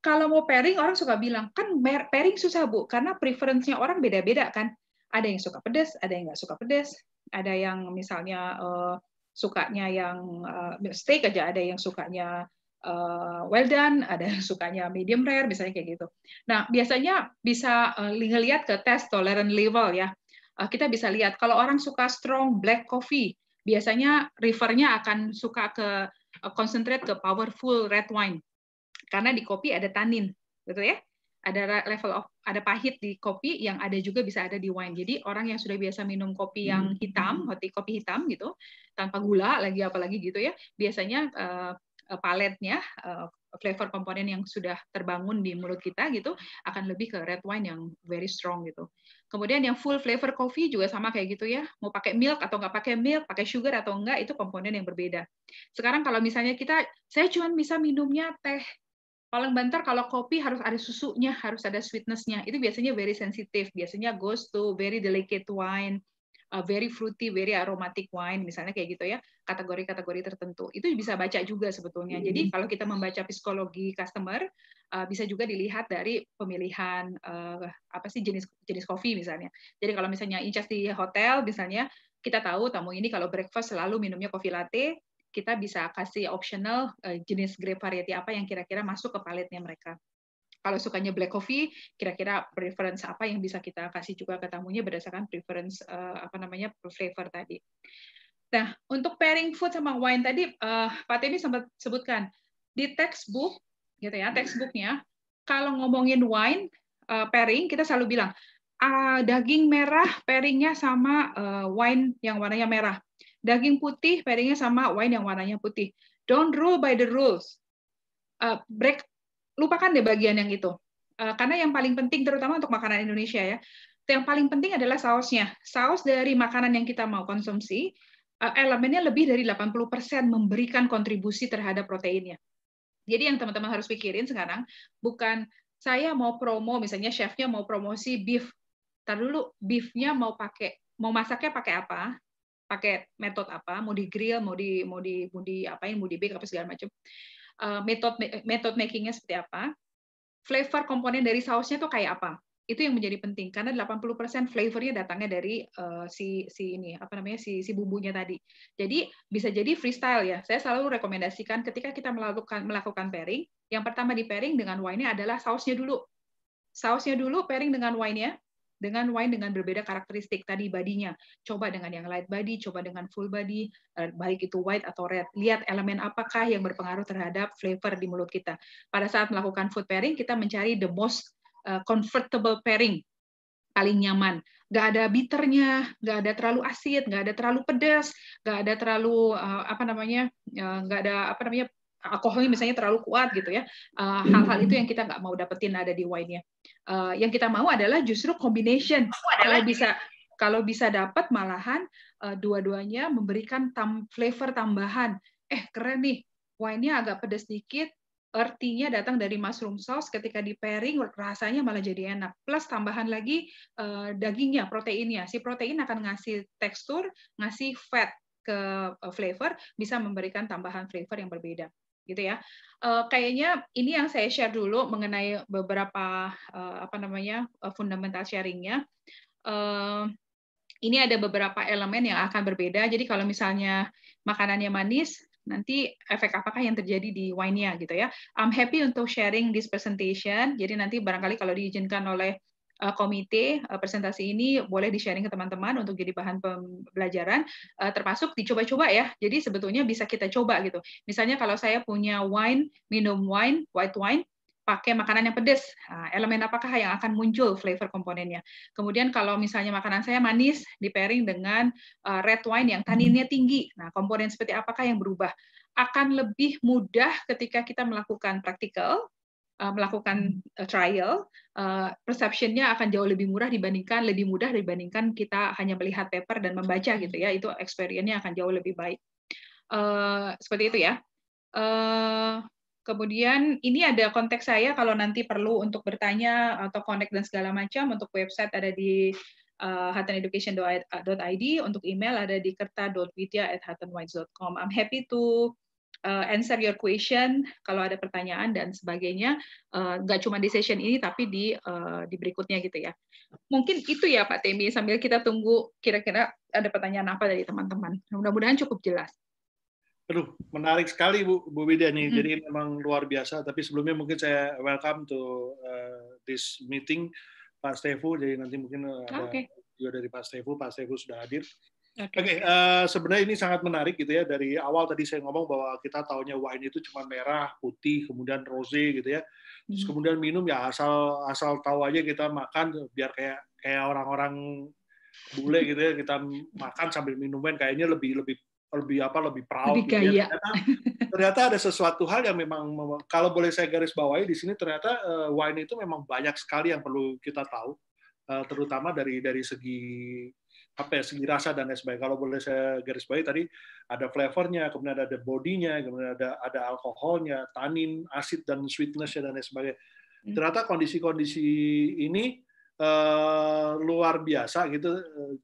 kalau mau pairing orang suka bilang kan pairing susah bu karena preferensinya orang beda-beda kan ada yang suka pedas, ada yang nggak suka pedas, ada yang misalnya uh, sukanya yang uh, steak aja, ada yang sukanya uh, well done, ada yang sukanya medium rare, misalnya kayak gitu. Nah, biasanya bisa uh, lihat ke test tolerant level ya. Uh, kita bisa lihat kalau orang suka strong black coffee, biasanya refernya akan suka ke uh, concentrate ke powerful red wine. Karena di kopi ada tanin, betul gitu ya ada level of ada pahit di kopi yang ada juga bisa ada di wine. Jadi orang yang sudah biasa minum kopi hmm. yang hitam, hoti hmm. kopi hitam gitu, tanpa gula lagi apalagi gitu ya, biasanya uh, paletnya uh, flavor komponen yang sudah terbangun di mulut kita gitu akan lebih ke red wine yang very strong gitu. Kemudian yang full flavor coffee juga sama kayak gitu ya. Mau pakai milk atau nggak pakai milk, pakai sugar atau enggak, itu komponen yang berbeda. Sekarang kalau misalnya kita, saya cuma bisa minumnya teh Paling banter kalau kopi harus ada susunya, harus ada sweetnessnya. Itu biasanya very sensitive, biasanya goes to very delicate wine, uh, very fruity, very aromatic wine, misalnya kayak gitu ya, kategori-kategori tertentu. Itu bisa baca juga sebetulnya. Jadi mm-hmm. kalau kita membaca psikologi customer, uh, bisa juga dilihat dari pemilihan uh, apa sih jenis jenis kopi misalnya. Jadi kalau misalnya incas di hotel misalnya, kita tahu tamu ini kalau breakfast selalu minumnya kopi latte, kita bisa kasih optional uh, jenis grape variety apa yang kira-kira masuk ke paletnya mereka. Kalau sukanya black coffee, kira-kira preference apa yang bisa kita kasih juga ke tamunya berdasarkan preference uh, apa namanya flavor tadi. Nah, untuk pairing food sama wine tadi, uh, Pak tini sempat sebutkan di textbook, gitu ya, textbooknya, kalau ngomongin wine uh, pairing, kita selalu bilang uh, daging merah pairingnya sama uh, wine yang warnanya merah Daging putih pairingnya sama wine yang warnanya putih. Don't rule by the rules. Uh, break, lupakan deh bagian yang itu. Uh, karena yang paling penting, terutama untuk makanan Indonesia ya, yang paling penting adalah sausnya. Saus dari makanan yang kita mau konsumsi, uh, elemennya lebih dari 80% memberikan kontribusi terhadap proteinnya. Jadi yang teman-teman harus pikirin sekarang, bukan saya mau promo, misalnya chefnya mau promosi beef, tar dulu beefnya mau pakai mau masaknya pakai apa pakai metode apa, mau di grill, mau di mau di mau di apain, ya, mau di bake apa segala macam. Uh, metode metode makingnya seperti apa? Flavor komponen dari sausnya tuh kayak apa? Itu yang menjadi penting karena 80% flavornya datangnya dari uh, si si ini apa namanya si si bumbunya tadi. Jadi bisa jadi freestyle ya. Saya selalu rekomendasikan ketika kita melakukan melakukan pairing, yang pertama di pairing dengan wine-nya adalah sausnya dulu sausnya dulu pairing dengan wine-nya dengan wine dengan berbeda karakteristik tadi badinya. Coba dengan yang light body, coba dengan full body, eh, baik itu white atau red. Lihat elemen apakah yang berpengaruh terhadap flavor di mulut kita. Pada saat melakukan food pairing, kita mencari the most eh, comfortable pairing paling nyaman. Gak ada bitternya, gak ada terlalu asid, gak ada terlalu pedas, gak ada terlalu eh, apa namanya, gak ada apa namanya alkoholnya misalnya terlalu kuat gitu ya eh, hal-hal uh, itu yang kita nggak mau dapetin ada di wine-nya uh, yang kita mau adalah justru combination kalau bisa kalau bisa dapat malahan uh, dua-duanya memberikan tam flavor tambahan eh keren nih wine-nya agak pedas sedikit, artinya datang dari mushroom sauce ketika di pairing rasanya malah jadi enak. Plus tambahan lagi uh, dagingnya, proteinnya. Si protein akan ngasih tekstur, ngasih fat ke flavor, bisa memberikan tambahan flavor yang berbeda gitu ya. Uh, kayaknya ini yang saya share dulu mengenai beberapa uh, apa namanya uh, fundamental sharingnya. Uh, ini ada beberapa elemen yang akan berbeda. Jadi kalau misalnya makanannya manis, nanti efek apakah yang terjadi di wine-nya gitu ya. I'm happy untuk sharing this presentation. Jadi nanti barangkali kalau diizinkan oleh Eh, komite eh, presentasi ini boleh di-sharing ke teman-teman untuk jadi bahan pembelajaran, eh, termasuk dicoba-coba ya. Jadi sebetulnya bisa kita coba gitu. Misalnya kalau saya punya wine, minum wine, white wine, pakai makanan yang pedas, nah, elemen apakah yang akan muncul flavor komponennya. Kemudian kalau misalnya makanan saya manis, di pairing dengan red wine yang taninnya tinggi, nah komponen seperti apakah yang berubah akan lebih mudah ketika kita melakukan praktikal Uh, melakukan uh, trial, uh, perceptionnya akan jauh lebih murah dibandingkan lebih mudah dibandingkan kita hanya melihat paper dan membaca gitu ya, itu experience-nya akan jauh lebih baik. Seperti itu ya. Kemudian ini ada konteks saya kalau nanti perlu untuk bertanya atau connect dan segala macam untuk website ada di hateneducation.id, untuk email ada di kerta.widya@hatenwhite.com. I'm happy to uh, answer your question kalau ada pertanyaan dan sebagainya. Eh, nggak uh, cuma di session ini, tapi di uh, di berikutnya gitu ya. Mungkin itu ya Pak Temi, sambil kita tunggu kira-kira ada pertanyaan apa dari teman-teman. Mudah-mudahan cukup jelas.
Aduh, menarik sekali Bu, Bu Bida nih. Hmm. Jadi memang luar biasa. Tapi sebelumnya mungkin saya welcome to uh, this meeting Pak Stevo. Jadi nanti mungkin ada ah, okay. juga dari Pak Stevo, Pak Stevo sudah hadir. Oke, okay, uh, eh, sebenarnya ini sangat menarik gitu ya dari awal tadi saya ngomong bahwa kita tahunya wine itu cuma merah, putih, kemudian rose gitu ya. Terus hmm. kemudian minum ya asal asal tahu aja kita makan biar kayak kayak orang-orang bule gitu ya kita makan sambil minum minuman kayaknya lebih lebih lebih apa lebih proud lebih Gitu ya. ternyata, ternyata ada sesuatu hal yang memang kalau boleh saya garis bawahi di sini ternyata uh, wine itu memang banyak sekali yang perlu kita tahu eh, terutama dari dari segi apa ya segi rasa dan lain sebagainya. Kalau boleh saya garis bawahi tadi ada flavornya, kemudian ada bodinya, kemudian ada ada alkoholnya, tanin, asid dan sweetnessnya dan lain sebagainya. Hmm. Ternyata kondisi-kondisi ini uh, luar biasa gitu.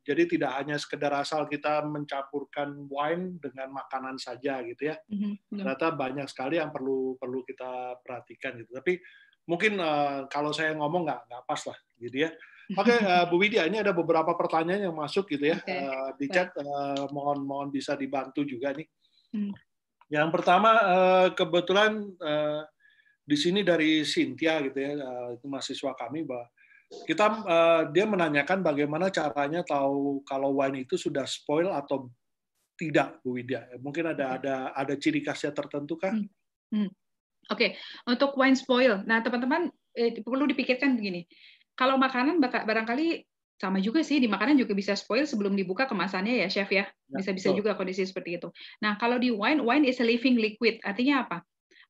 Jadi tidak hanya sekedar asal kita mencampurkan wine dengan makanan saja gitu ya. Hmm, hmm, Ternyata banyak sekali yang perlu perlu kita perhatikan gitu. Tapi mungkin uh, kalau saya ngomong nggak nggak pas lah gitu ya. Oke, okay, uh, eh, Bu Widya, ini ada beberapa pertanyaan yang masuk gitu ya okay. uh, eh, di chat. Uh, mohon mohon bisa dibantu juga nih. Hmm. Yang pertama uh, kebetulan uh, di sini dari Cynthia gitu ya, uh, itu mahasiswa kami bahwa kita uh, dia menanyakan bagaimana caranya tahu kalau wine itu sudah spoil atau tidak, Bu Widya. Mungkin ada hmm. ada ada ciri khasnya tertentu kan?
Hmm. Hmm. Oke, okay. untuk wine spoil. Nah, teman-teman eh, perlu dipikirkan begini kalau makanan barangkali sama juga sih di makanan juga bisa spoil sebelum dibuka kemasannya ya chef ya, ya bisa bisa juga kondisi seperti itu. Nah kalau di wine wine is a living liquid artinya apa?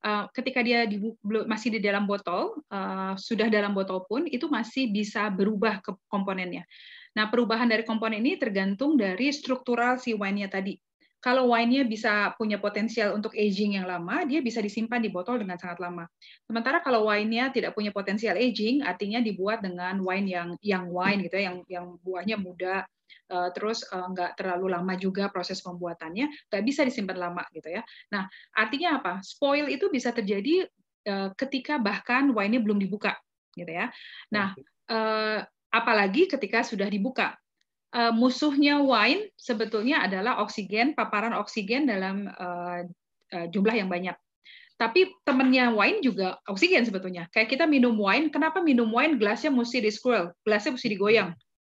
Eh, ketika dia masih di dalam botol eh, sudah dalam botol pun itu masih bisa berubah ke komponennya. Nah perubahan dari komponen ini tergantung dari struktural si wine-nya tadi kalau wine-nya bisa punya potensial untuk aging yang lama, dia bisa disimpan di botol dengan sangat lama. Sementara kalau wine-nya tidak punya potensial aging, artinya dibuat dengan wine yang yang wine gitu ya, yang yang buahnya muda, uh, terus uh, nggak terlalu lama juga proses pembuatannya, nggak bisa disimpan lama gitu ya. Nah, artinya apa? Spoil itu bisa terjadi uh, ketika bahkan wine-nya belum dibuka gitu ya. Nah, uh, apalagi ketika sudah dibuka Eh, musuhnya wine sebetulnya adalah oksigen, paparan oksigen dalam eh, eh, jumlah yang banyak. Tapi temennya wine juga oksigen sebetulnya. Kayak kita minum wine, kenapa minum wine gelasnya mesti di squirrel, gelasnya mesti digoyang.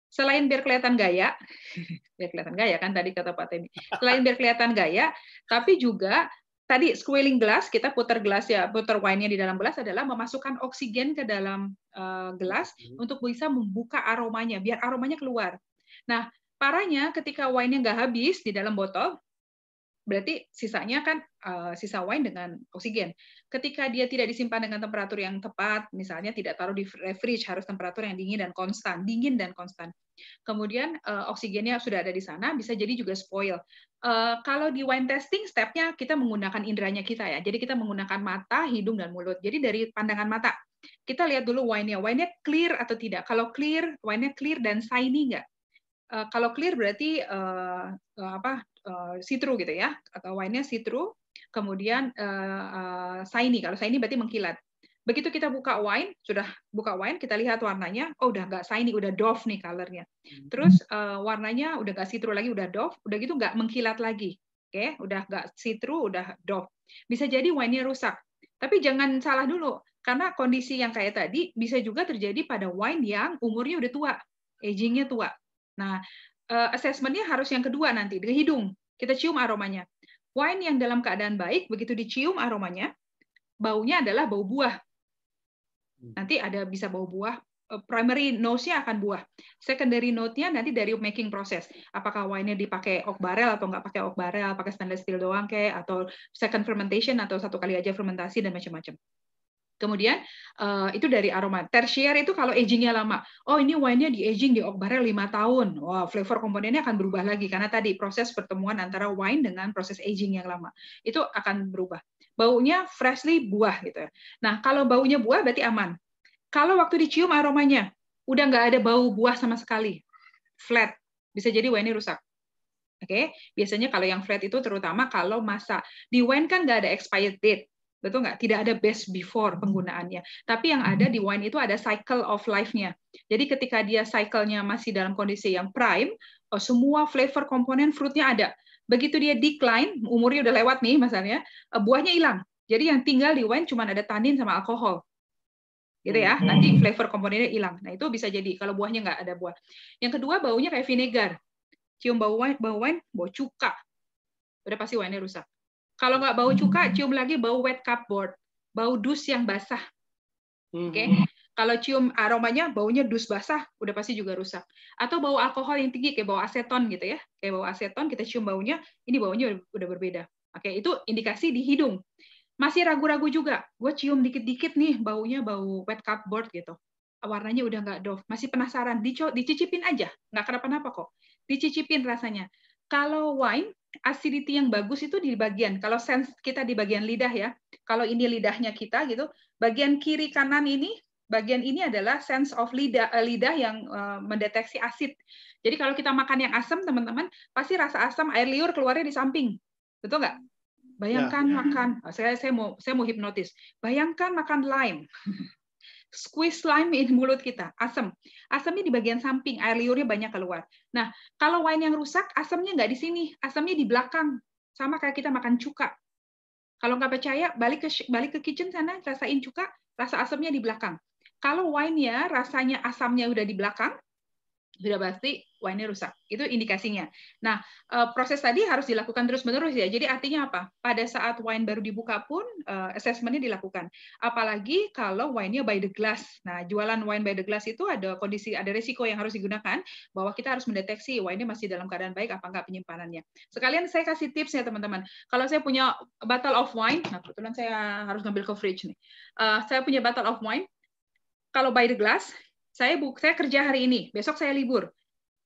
Selain biar kelihatan gaya, biar kelihatan gaya kan tadi kata Pak Temi. Selain biar kelihatan gaya, tapi juga tadi squealing glass kita putar gelas ya putar wine-nya di dalam gelas adalah memasukkan oksigen ke dalam uh, gelas untuk bisa membuka aromanya biar aromanya keluar Nah, parahnya ketika wine-nya nggak habis di dalam botol, berarti sisanya kan uh, sisa wine dengan oksigen. Ketika dia tidak disimpan dengan temperatur yang tepat, misalnya tidak taruh di eh, fridge, harus temperatur yang dingin dan konstan, dingin dan konstan. Kemudian uh, oksigennya sudah ada di sana, bisa jadi juga spoil. Uh, kalau di wine testing, stepnya kita menggunakan inderanya kita ya. Jadi kita menggunakan mata, hidung, dan mulut. Jadi dari pandangan mata, kita lihat dulu wine-nya. Wine-nya clear atau tidak. Kalau clear, wine-nya clear dan shiny nggak? Eh, kalau clear berarti uh, apa uh, sitru gitu ya. atau Wine-nya sitru kemudian uh, uh, shiny. Kalau shiny berarti mengkilat. Begitu kita buka wine, sudah buka wine, kita lihat warnanya, oh udah nggak shiny, udah doff nih colornya. Hmm. Terus uh, warnanya udah nggak sitru lagi, udah doff, udah gitu nggak mengkilat lagi. Oke, okay? udah nggak sitru udah doff. Bisa jadi wine-nya rusak. Tapi jangan salah dulu, karena kondisi yang kayak tadi bisa juga terjadi pada wine yang umurnya udah tua, agingnya tua. Nah, eh, assessmentnya harus yang kedua nanti dengan hidung. Kita cium aromanya. Wine yang dalam keadaan baik begitu dicium aromanya, baunya adalah bau buah. Hmm. Nanti ada bisa bau buah. Eh, primary nose-nya akan buah. Secondary note-nya nanti dari making process. Apakah wine-nya dipakai oak barrel atau nggak pakai oak barrel, pakai stainless steel doang kayak atau second fermentation atau satu kali aja fermentasi dan macam-macam. Kemudian uh, itu dari aroma. Tersier itu kalau agingnya lama. Oh ini wine-nya di aging di oak barrel lima tahun. Wah, wow, flavor komponennya akan berubah lagi karena tadi proses pertemuan antara wine dengan proses aging yang lama. Itu akan berubah. Baunya freshly buah gitu ya. Nah, kalau baunya buah berarti aman. Kalau waktu dicium aromanya udah nggak ada bau buah sama sekali. Flat. Bisa jadi wine nya rusak. Oke, okay? biasanya kalau yang flat itu terutama kalau masa di wine kan nggak ada expired date Betul nggak? Tidak ada best before penggunaannya. Tapi yang ada di wine itu ada cycle of life-nya. Jadi ketika dia cycle-nya masih dalam kondisi yang prime, oh, semua flavor komponen fruitnya ada. Begitu dia decline, umurnya udah lewat nih misalnya, eh, buahnya hilang. Jadi yang tinggal di wine cuma ada tanin sama alkohol gitu ya. Hmm. Nanti flavor komponennya hilang. Nah itu bisa jadi kalau buahnya nggak ada buah. Yang kedua baunya kayak vinegar. Cium bau wine, bau wine, bau cuka. Udah pasti wine nya rusak. Kalau nggak bau cuka, hmm. cium lagi bau wet cupboard, bau dus yang basah. Oke. Okay? Hmm. Kalau cium aromanya baunya dus basah, udah pasti juga rusak. Atau bau alkohol yang tinggi kayak bau aseton gitu ya. Kayak bau aseton kita cium baunya, ini baunya udah berbeda. Oke, okay? itu indikasi di hidung. Masih ragu-ragu juga. Gue cium dikit-dikit nih baunya bau wet cupboard gitu warnanya udah nggak doff, masih penasaran, dicicipin aja, nggak kenapa-napa kok, dicicipin rasanya. Kalau wine acidity yang bagus itu di bagian kalau sense kita di bagian lidah ya. Kalau ini lidahnya kita gitu, bagian kiri kanan ini bagian ini adalah sense of lidah eh, lidah yang uh, mendeteksi asid. Jadi kalau kita makan yang asam teman-teman pasti rasa asam air liur keluarnya di samping. Betul nggak? Ya, Bayangkan ya, ya. makan saya saya mau saya mau hipnotis. Bayangkan makan lime squeeze lime in mulut kita, asam. Asamnya di bagian samping, air liurnya banyak keluar. Nah, kalau wine yang rusak, asamnya nggak di sini, asamnya di belakang. Sama kayak kita makan cuka. Kalau nggak percaya, balik ke balik ke kitchen sana, rasain cuka, rasa asamnya di belakang. Kalau wine ya rasanya asamnya udah di belakang, sudah pasti wine nya rusak. Itu indikasinya. Nah, eh, proses tadi harus dilakukan terus-menerus ya. Jadi artinya apa? Pada saat wine baru dibuka pun eh, assessment-nya dilakukan. Apalagi kalau wine-nya by the glass. Nah, jualan wine by the glass itu ada kondisi ada resiko yang harus digunakan bahwa kita harus mendeteksi wine-nya masih dalam keadaan baik apa enggak penyimpanannya. Sekalian saya kasih tips ya teman-teman. Kalau saya punya bottle of wine, nah kebetulan saya harus ngambil ke fridge nih. Uh, saya punya bottle of wine kalau by the glass saya bu saya kerja hari ini besok saya libur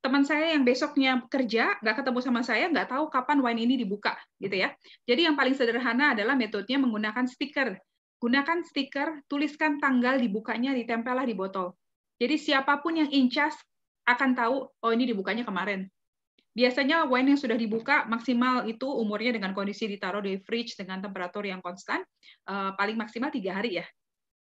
teman saya yang besoknya kerja nggak ketemu sama saya nggak tahu kapan wine ini dibuka gitu ya jadi yang paling sederhana adalah metodenya menggunakan stiker gunakan stiker tuliskan tanggal dibukanya ditempellah di botol jadi siapapun yang incas akan tahu oh ini dibukanya kemarin biasanya wine yang sudah dibuka maksimal itu umurnya dengan kondisi ditaruh di fridge dengan temperatur yang konstan eh, paling maksimal tiga hari ya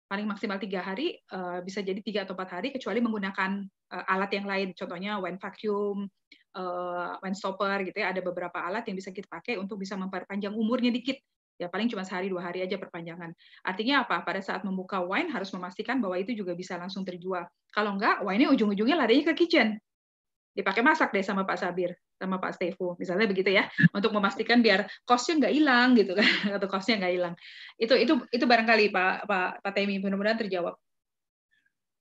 paling maksimal tiga hari, uh, bisa jadi tiga atau empat hari, kecuali menggunakan uh, alat yang lain, contohnya wine vacuum, uh, eh, wine stopper, gitu ya. Ada beberapa alat yang bisa kita pakai untuk bisa memperpanjang umurnya dikit. Ya paling cuma sehari dua hari aja perpanjangan. Artinya apa? Pada saat membuka wine harus memastikan bahwa itu juga bisa langsung terjual. Kalau enggak, wine ini ujung-ujungnya larinya ke kitchen dipakai masak deh sama Pak Sabir, sama Pak Stevo, misalnya begitu ya, untuk memastikan biar costnya nggak hilang gitu kan, atau costnya nggak hilang. Itu itu itu barangkali Pak Pak Pak Temi mudah-mudahan terjawab.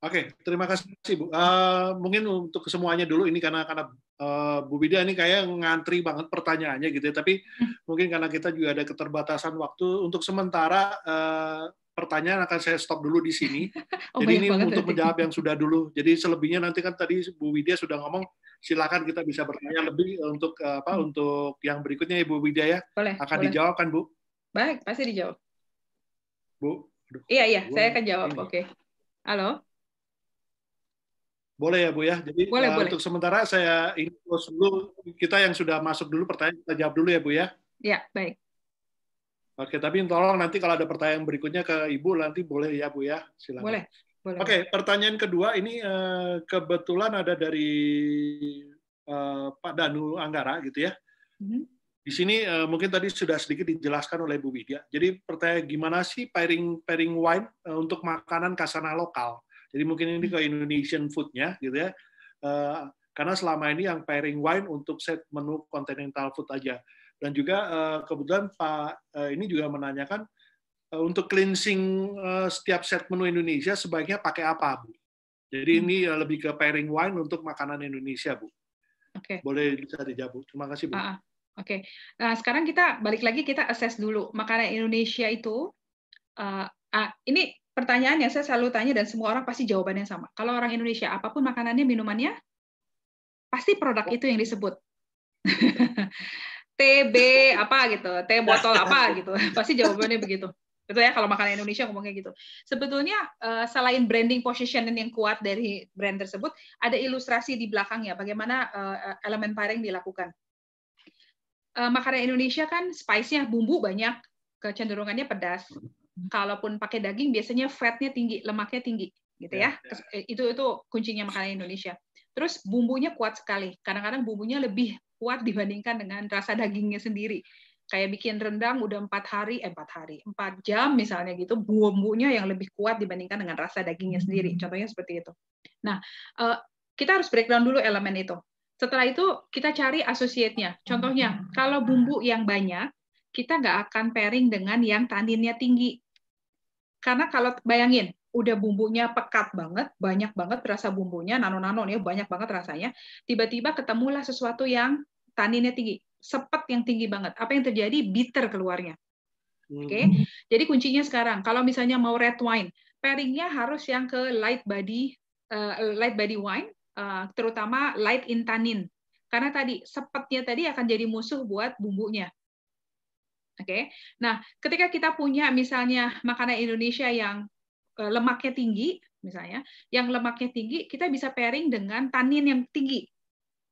Oke, okay, terima kasih Bu. Uh, mungkin untuk semuanya dulu ini karena karena uh, Bu Bida ini kayak ngantri banget pertanyaannya gitu ya, tapi hmm. mungkin karena kita juga ada keterbatasan waktu untuk sementara uh, pertanyaan akan saya stop dulu di sini. oh, jadi ini untuk ya. menjawab yang sudah dulu. Jadi selebihnya nanti kan tadi Bu Widya sudah ngomong, silakan kita bisa bertanya lebih eh, untuk eh, apa hmm. untuk yang berikutnya Ibu Widya ya. Boleh, akan boleh. dijawab kan Bu?
Baik, pasti dijawab.
Bu. Aduh,
iya iya, saya akan jawab. Oke. Okay. Halo.
Boleh ya Bu ya. Jadi boleh, uh, boleh. untuk sementara saya ini dulu kita yang sudah masuk dulu pertanyaan kita jawab dulu ya Bu ya. Ya, baik. Oke, tapi tolong nanti kalau ada pertanyaan berikutnya ke Ibu nanti boleh ya Bu ya, silakan. Boleh. boleh. Oke, pertanyaan kedua ini eh, kebetulan ada dari eh, Pak Danu Anggara gitu ya. Mm-hmm. Di sini eh, mungkin tadi sudah sedikit dijelaskan oleh Bu Widya. Jadi pertanyaan gimana sih pairing pairing wine untuk makanan kasana lokal? Jadi mungkin ini ke Indonesian foodnya gitu ya. karena selama ini yang pairing wine untuk set menu continental food aja. Dan juga eh, kebetulan Pak eh, ini juga menanyakan eh, untuk cleansing setiap set menu Indonesia sebaiknya pakai apa, Bu? Jadi hmm. ini lebih ke pairing wine untuk makanan Indonesia, Bu. Oke. Okay. Boleh bisa dijawab. Terima kasih, Bu. Uh, Oke.
Okay. Nah, sekarang kita balik lagi kita assess dulu makanan Indonesia itu uh, uh, ini pertanyaan yang saya selalu tanya dan semua orang pasti jawabannya sama. Kalau orang Indonesia apapun makanannya, minumannya pasti produk oh. itu yang disebut. TB apa gitu, T botol apa gitu. Pasti jawabannya begitu. Betul ya kalau makanan Indonesia ngomongnya gitu. Sebetulnya eh, selain branding positioning yang kuat dari brand tersebut, ada ilustrasi di belakangnya bagaimana uh, elemen pairing dilakukan. Uh, makanan Indonesia kan spice-nya bumbu banyak, kecenderungannya pedas. Kalaupun pakai daging biasanya fatnya tinggi, lemaknya tinggi gitu ya. ya. Itu itu kuncinya makanan Indonesia. Terus bumbunya kuat sekali. Kadang-kadang bumbunya lebih kuat dibandingkan dengan rasa dagingnya sendiri. Kayak bikin rendang udah empat hari, eh, empat hari, empat jam misalnya gitu, bumbunya yang lebih kuat dibandingkan dengan rasa dagingnya sendiri. Hmm. Contohnya seperti itu. Nah, eh, kita harus breakdown dulu elemen itu. Setelah itu kita cari associate-nya. Contohnya, hmm. kalau bumbu yang banyak, kita nggak akan pairing dengan yang taninnya tinggi. Karena kalau bayangin, udah bumbunya pekat banget, banyak banget rasa bumbunya, nano-nano ya, banyak banget rasanya. Tiba-tiba ketemulah sesuatu yang taninnya tinggi, sepet yang tinggi banget. Apa yang terjadi? Bitter keluarnya.
Oke. Okay?
Hmm.
Jadi kuncinya sekarang kalau misalnya mau red wine, pairingnya harus yang ke light body uh, light body wine, uh, terutama light in tanin, Karena tadi sepetnya tadi akan jadi musuh buat bumbunya. Oke. Okay? Nah, ketika kita punya misalnya makanan Indonesia yang Eh, lemaknya tinggi misalnya, yang lemaknya tinggi kita bisa pairing dengan tanin yang tinggi.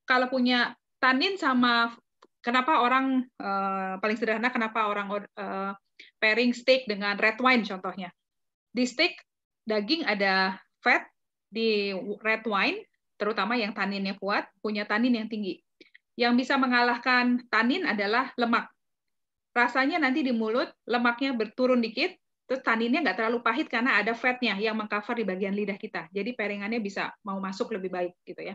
Kalau punya tanin sama kenapa orang eh, paling sederhana kenapa orang eh, pairing steak dengan red wine contohnya. Di steak daging ada fat, di red wine terutama yang taninnya kuat punya tanin yang tinggi. Yang bisa mengalahkan tanin adalah lemak. Rasanya nanti di mulut lemaknya berturun dikit, Terus taninnya nggak terlalu pahit karena ada fatnya yang mengcover di bagian lidah kita. Jadi pairingannya bisa mau masuk lebih baik gitu ya.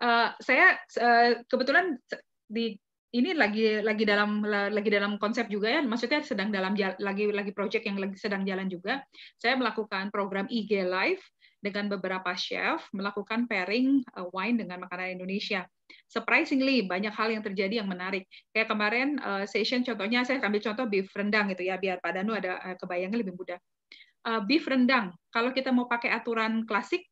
Uh, saya uh, kebetulan di ini lagi lagi dalam lagi dalam konsep juga ya maksudnya sedang dalam lagi lagi project yang lagi sedang jalan juga saya melakukan program IG Live dengan beberapa chef melakukan pairing eh, wine dengan makanan Indonesia. Surprisingly, banyak hal yang terjadi yang menarik. Kayak kemarin uh, session contohnya, saya ambil contoh beef rendang gitu ya, biar Pak Danu ada uh, kebayangnya lebih mudah. Uh, beef rendang, kalau kita mau pakai aturan klasik,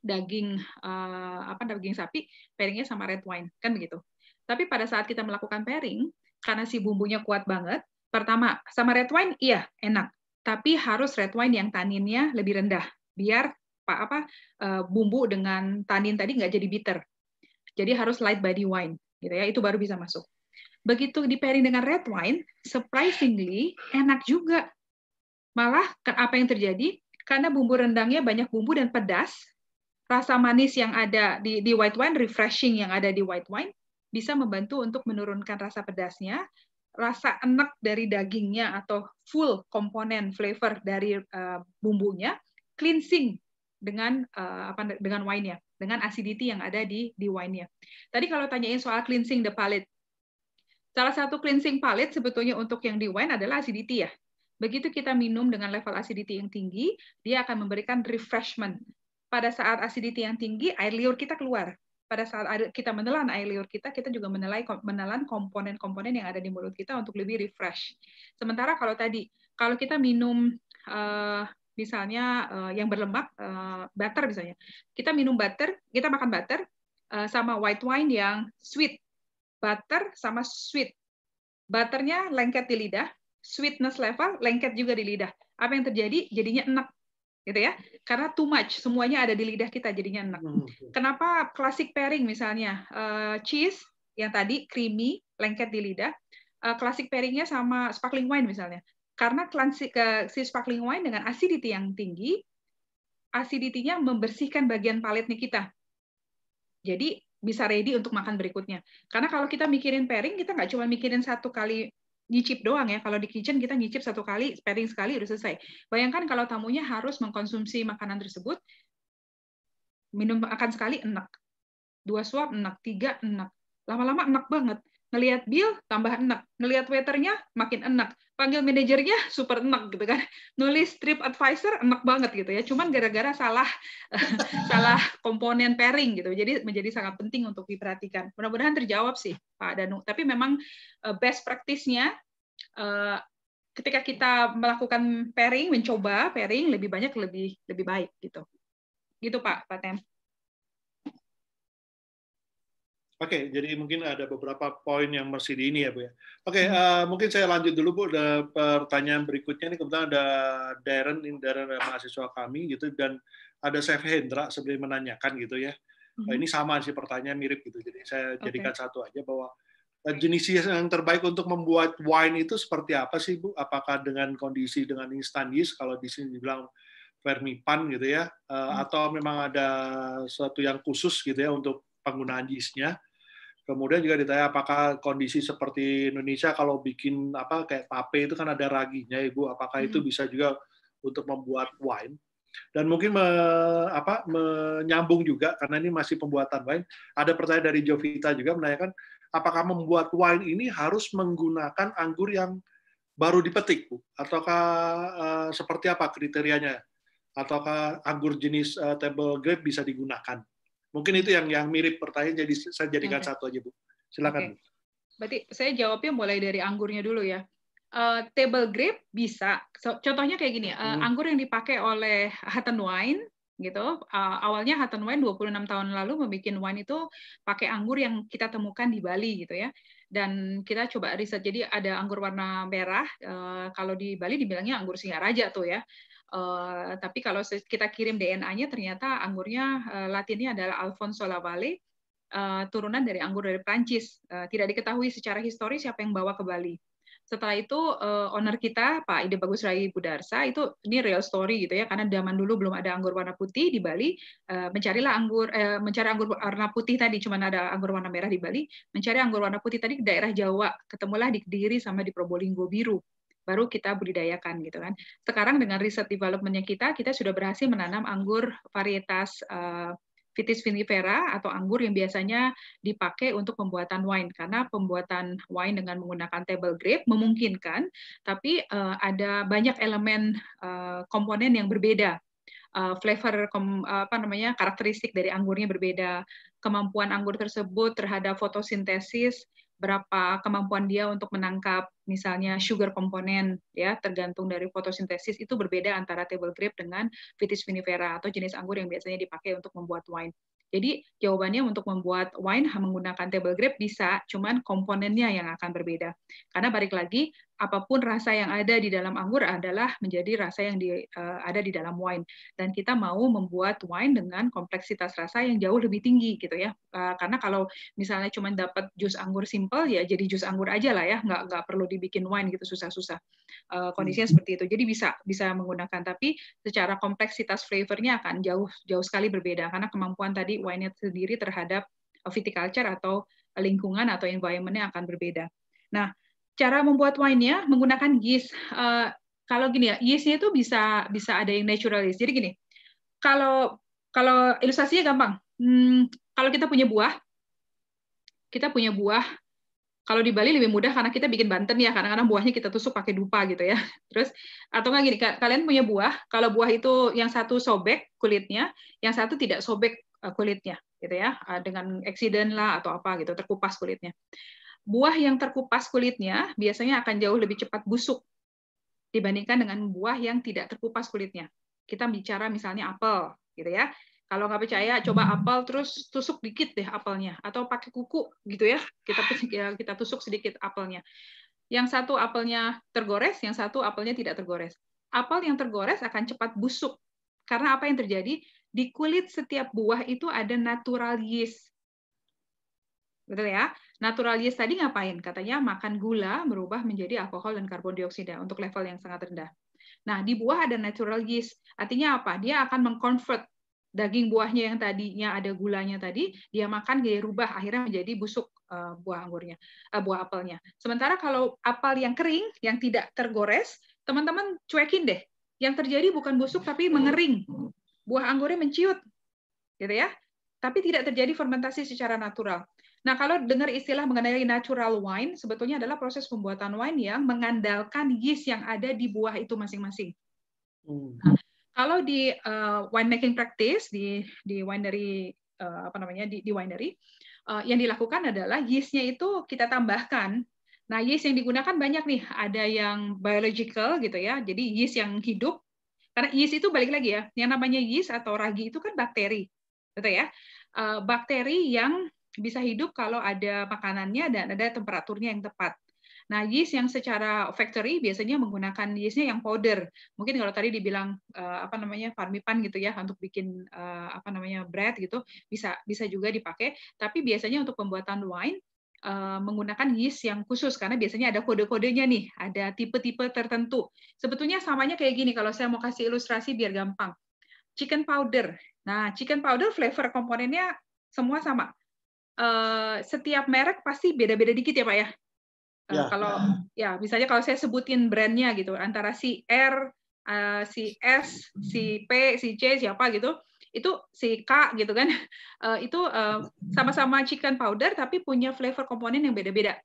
daging uh, apa daging sapi pairingnya sama red wine kan begitu. Tapi pada saat kita melakukan pairing karena si bumbunya kuat banget, pertama sama red wine iya enak, tapi harus red wine yang taninnya lebih rendah biar apa uh, bumbu dengan tanin tadi nggak jadi bitter. Jadi harus light body wine gitu ya, itu baru bisa masuk. Begitu di pairing dengan red wine, surprisingly enak juga. Malah apa yang terjadi? Karena bumbu rendangnya banyak bumbu dan pedas, rasa manis yang ada di, di white wine, refreshing yang ada di white wine, bisa membantu untuk menurunkan rasa pedasnya, rasa enak dari dagingnya atau full komponen flavor dari uh, bumbunya, cleansing dengan uh, apa dengan wine ya dengan acidity yang ada di di wine-nya. Tadi kalau tanyain soal cleansing the palate. Salah satu cleansing palate sebetulnya untuk yang di wine adalah acidity ya. Begitu kita minum dengan level acidity yang tinggi, dia akan memberikan refreshment. Pada saat acidity yang tinggi, air liur kita keluar. Pada saat kita menelan air liur kita, kita juga menelai, menelan komponen-komponen yang ada di mulut kita untuk lebih refresh. Sementara kalau tadi, kalau kita minum uh, misalnya uh, yang berlemak uh, eh, butter misalnya kita minum butter kita makan butter uh, sama white wine yang sweet butter sama sweet butternya lengket di lidah sweetness level lengket juga di lidah apa yang terjadi jadinya enak gitu ya karena too much semuanya ada di lidah kita jadinya enak hmm, kenapa classic pairing misalnya uh, cheese yang tadi creamy lengket di lidah uh, classic pairingnya sama sparkling wine misalnya karena si sparkling wine dengan acidity yang tinggi, acidity-nya membersihkan bagian paletnya kita. Jadi bisa ready untuk makan berikutnya. Karena kalau kita mikirin pairing, kita nggak cuma mikirin satu kali nyicip doang ya. Kalau di kitchen kita nyicip satu kali, pairing sekali udah selesai. Bayangkan kalau tamunya harus mengkonsumsi makanan tersebut, minum akan sekali enak, dua suap enak, tiga enak, lama-lama enak banget ngelihat bill tambah enak, ngelihat waiternya makin enak, panggil manajernya super enak gitu kan. Nulis trip advisor enak banget gitu ya. Cuman gara-gara salah salah komponen pairing gitu. Jadi menjadi sangat penting untuk diperhatikan. Mudah-mudahan terjawab sih Pak Danu. Tapi memang eh, best practice-nya eh, ketika kita melakukan pairing, mencoba pairing lebih banyak lebih lebih baik gitu. Gitu Pak Pak Tem.
Oke, okay, jadi mungkin ada beberapa poin yang masih di ini ya Bu ya. Oke, okay, hmm. uh, eh, mungkin saya lanjut dulu Bu. Ada pertanyaan berikutnya ini kebetulan ada Darren, ini Darren mahasiswa kami gitu dan ada Chef Hendra sebelum menanyakan gitu ya. Uh, ini sama sih pertanyaan mirip gitu. Jadi saya okay. jadikan satu aja bahwa eh, jenis yang terbaik untuk membuat wine itu seperti apa sih Bu? Apakah dengan kondisi dengan instan yeast kalau di sini dibilang vermipan gitu ya, uh, hmm. atau memang ada sesuatu yang khusus gitu ya untuk penggunaan yeastnya? Kemudian juga ditanya apakah kondisi seperti Indonesia kalau bikin apa kayak tape itu kan ada raginya Ibu, ya, apakah itu hmm. bisa juga untuk membuat wine? Dan mungkin me, apa, menyambung juga karena ini masih pembuatan wine. Ada pertanyaan dari Jovita juga menanyakan apakah membuat wine ini harus menggunakan anggur yang baru dipetik, Bu? Ataukah eh, seperti apa kriterianya? Ataukah anggur jenis eh, table grape bisa digunakan? Mungkin itu yang yang mirip pertanyaan jadi saya jadikan okay. satu aja Bu. Silakan. Okay.
Berarti saya jawabnya mulai dari anggurnya dulu ya. Uh, table grape bisa. So, contohnya kayak gini, uh, hmm. anggur yang dipakai oleh Hatton Wine gitu. Uh, awalnya Hatton Wine 26 tahun lalu membuat wine itu pakai anggur yang kita temukan di Bali gitu ya. Dan kita coba riset jadi ada anggur warna merah uh, kalau di Bali dibilangnya anggur singa raja tuh ya. Eh, tapi kalau kita kirim DNA-nya ternyata anggurnya uh, latinnya adalah Alfonso Lavalle, uh, eh, turunan dari anggur dari Prancis. Uh, tidak diketahui secara historis siapa yang bawa ke Bali. Setelah itu uh, owner kita Pak Ide Bagus Rai Budarsa itu ini real story gitu ya karena zaman dulu belum ada anggur warna putih di Bali uh, mencarilah anggur uh, mencari anggur warna putih tadi cuma ada anggur warna merah di Bali mencari anggur warna putih tadi ke daerah Jawa ketemulah di Kediri sama di Probolinggo biru baru kita budidayakan gitu kan. Sekarang dengan riset developmentnya kita, kita sudah berhasil menanam anggur varietas uh, Vitis vinifera atau anggur yang biasanya dipakai untuk pembuatan wine karena pembuatan wine dengan menggunakan table grape memungkinkan tapi uh, ada banyak elemen uh, komponen yang berbeda uh, flavor kom, uh, apa namanya karakteristik dari anggurnya berbeda kemampuan anggur tersebut terhadap fotosintesis berapa kemampuan dia untuk menangkap misalnya sugar komponen ya tergantung dari fotosintesis itu berbeda antara table grape dengan vitis vinifera atau jenis anggur yang biasanya dipakai untuk membuat wine. Jadi jawabannya untuk membuat wine menggunakan table grape bisa, cuman komponennya yang akan berbeda. Karena balik lagi apapun rasa yang ada di dalam anggur adalah menjadi rasa yang di, uh, ada di dalam wine dan kita mau membuat wine dengan kompleksitas rasa yang jauh lebih tinggi gitu ya uh, karena kalau misalnya cuma dapat jus anggur simple ya jadi jus anggur aja lah ya nggak nggak perlu dibikin wine gitu susah-susah uh, kondisinya hmm. seperti itu jadi bisa bisa menggunakan tapi secara kompleksitas flavornya akan jauh jauh sekali berbeda karena kemampuan tadi wine-nya sendiri terhadap viticulture atau lingkungan atau environment-nya akan berbeda. Nah, cara membuat wine-nya menggunakan yeast. Uh, kalau gini ya, yeast-nya itu bisa bisa ada yang naturalis. Jadi gini, kalau kalau ilustrasinya gampang. Hmm, kalau kita punya buah, kita punya buah. Kalau di Bali lebih mudah karena kita bikin banten ya, karena kadang buahnya kita tusuk pakai dupa gitu ya. Terus atau nggak gini, kalian punya buah, kalau buah itu yang satu sobek kulitnya, yang satu tidak sobek eh, kulitnya gitu ya, eh, dengan accident lah atau apa gitu, terkupas kulitnya buah yang terkupas kulitnya biasanya akan jauh lebih cepat busuk dibandingkan dengan buah yang tidak terkupas kulitnya. Kita bicara misalnya apel, gitu ya. Kalau nggak percaya, coba apel terus tusuk dikit deh apelnya, atau pakai kuku, gitu ya. Kita ya, kita tusuk sedikit apelnya. Yang satu apelnya tergores, yang satu apelnya tidak tergores. Apel yang tergores akan cepat busuk karena apa yang terjadi di kulit setiap buah itu ada natural yeast, betul ya? Natural yeast tadi ngapain? Katanya makan gula berubah menjadi alkohol dan karbon dioksida untuk level yang sangat rendah. Nah, di buah ada natural yeast. Artinya apa? Dia akan mengkonvert daging buahnya yang tadinya ada gulanya tadi, dia makan dia rubah akhirnya menjadi busuk eh, buah anggurnya, eh, buah apelnya. Sementara kalau apel yang kering yang tidak tergores, teman-teman cuekin deh. Yang terjadi bukan busuk tapi mengering. Buah anggurnya menciut. Gitu ya tapi tidak terjadi fermentasi secara natural. Nah, kalau dengar istilah mengenai natural wine, sebetulnya adalah proses pembuatan wine yang mengandalkan yeast yang ada di buah itu masing-masing. Nah, kalau di uh, eh, making practice di di winery uh, apa namanya di, di winery uh, yang dilakukan adalah yeastnya itu kita tambahkan. Nah, yeast yang digunakan banyak nih, ada yang biological gitu ya, jadi yeast yang hidup. Karena yeast itu balik lagi ya, yang namanya yeast atau ragi itu kan bakteri, gitu ya. bakteri yang bisa hidup kalau ada makanannya dan ada temperaturnya yang tepat. Nah, yeast yang secara factory biasanya menggunakan yeastnya yang powder. Mungkin kalau tadi dibilang uh, apa namanya farmipan gitu ya untuk bikin uh, apa namanya bread gitu bisa bisa juga dipakai. Tapi biasanya untuk pembuatan wine uh, menggunakan yeast yang khusus karena biasanya ada kode-kodenya nih, ada tipe-tipe tertentu. Sebetulnya samanya kayak gini kalau saya mau kasih ilustrasi biar gampang. Chicken powder. Nah, chicken powder flavor komponennya semua sama Eh, setiap merek pasti beda-beda dikit ya Pak ya? Eh, ya. Kalau hmm. ya misalnya kalau saya sebutin brandnya gitu antara si R, eh, si S, si P, si C siapa gitu, itu si K gitu kan, uh, itu sama-sama chicken powder tapi punya flavor komponen yang beda-beda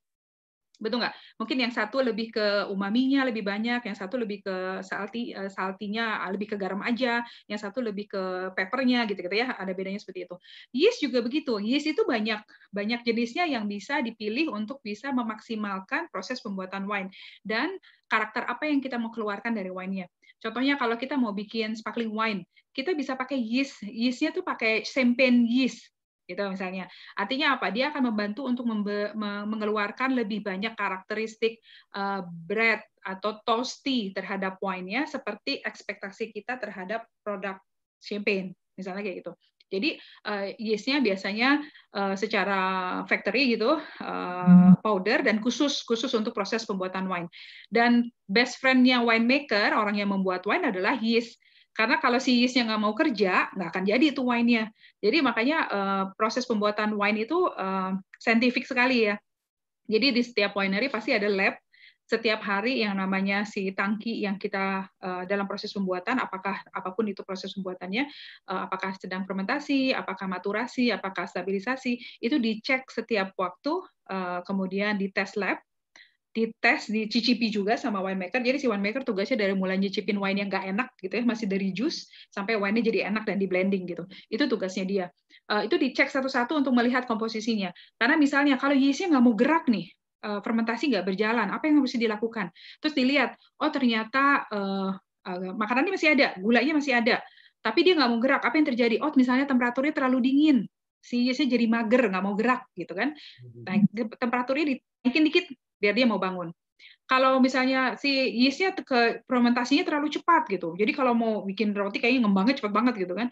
betul nggak? Mungkin yang satu lebih ke umaminya lebih banyak, yang satu lebih ke salti eh, saltinya ah, lebih ke garam aja, yang satu lebih ke peppernya gitu-gitu ya. Ada bedanya seperti itu. Yeast juga begitu. Yeast itu banyak banyak jenisnya yang bisa dipilih untuk bisa memaksimalkan proses pembuatan wine dan karakter apa yang kita mau keluarkan dari wine-nya. Contohnya kalau kita mau bikin sparkling wine, kita bisa pakai yeast. yeastnya tuh pakai champagne yeast gitu misalnya. Artinya apa? Dia akan membantu untuk mengeluarkan lebih banyak karakteristik eh, bread atau toasty terhadap wine-nya seperti ekspektasi kita terhadap produk champagne, misalnya kayak gitu. Jadi uh, yeastnya biasanya uh, secara factory gitu uh, powder dan khusus khusus untuk proses pembuatan wine. Dan best friendnya winemaker orang yang membuat wine adalah yeast. Karena kalau si yeastnya nggak mau kerja, nggak akan jadi itu wine-nya. Jadi makanya uh, proses pembuatan wine itu uh, scientific sekali ya. Jadi di setiap winery pasti ada lab setiap hari yang namanya si tangki yang kita uh, dalam proses pembuatan apakah apapun itu proses pembuatannya uh, apakah sedang fermentasi apakah maturasi apakah stabilisasi itu dicek setiap waktu uh, kemudian di test lab dites dicicipi juga sama winemaker. Jadi si winemaker tugasnya dari mulai nyicipin wine yang nggak enak gitu ya, masih dari jus sampai wine-nya jadi enak dan di blending gitu. Itu tugasnya dia. Uh, itu dicek satu-satu untuk melihat komposisinya. Karena misalnya kalau yeastnya nggak mau gerak nih, uh, fermentasi nggak berjalan, apa yang harus dilakukan? Terus dilihat, oh ternyata uh, uh, makanannya masih ada, gulanya masih ada, tapi dia nggak mau gerak. Apa yang terjadi? Oh misalnya temperaturnya terlalu dingin, si yeastnya jadi mager, nggak mau gerak gitu kan. Hmm. Nah, temperaturnya dinaikin dikit, biar dia mau bangun. Kalau misalnya si yeastnya ke fermentasinya terlalu cepat gitu, jadi kalau mau bikin roti kayaknya ngembangnya cepat banget gitu kan,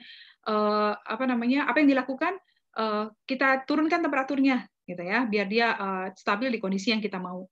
uh, apa namanya? Apa yang dilakukan? Uh, kita turunkan temperaturnya gitu ya, biar dia uh, stabil di kondisi yang kita mau.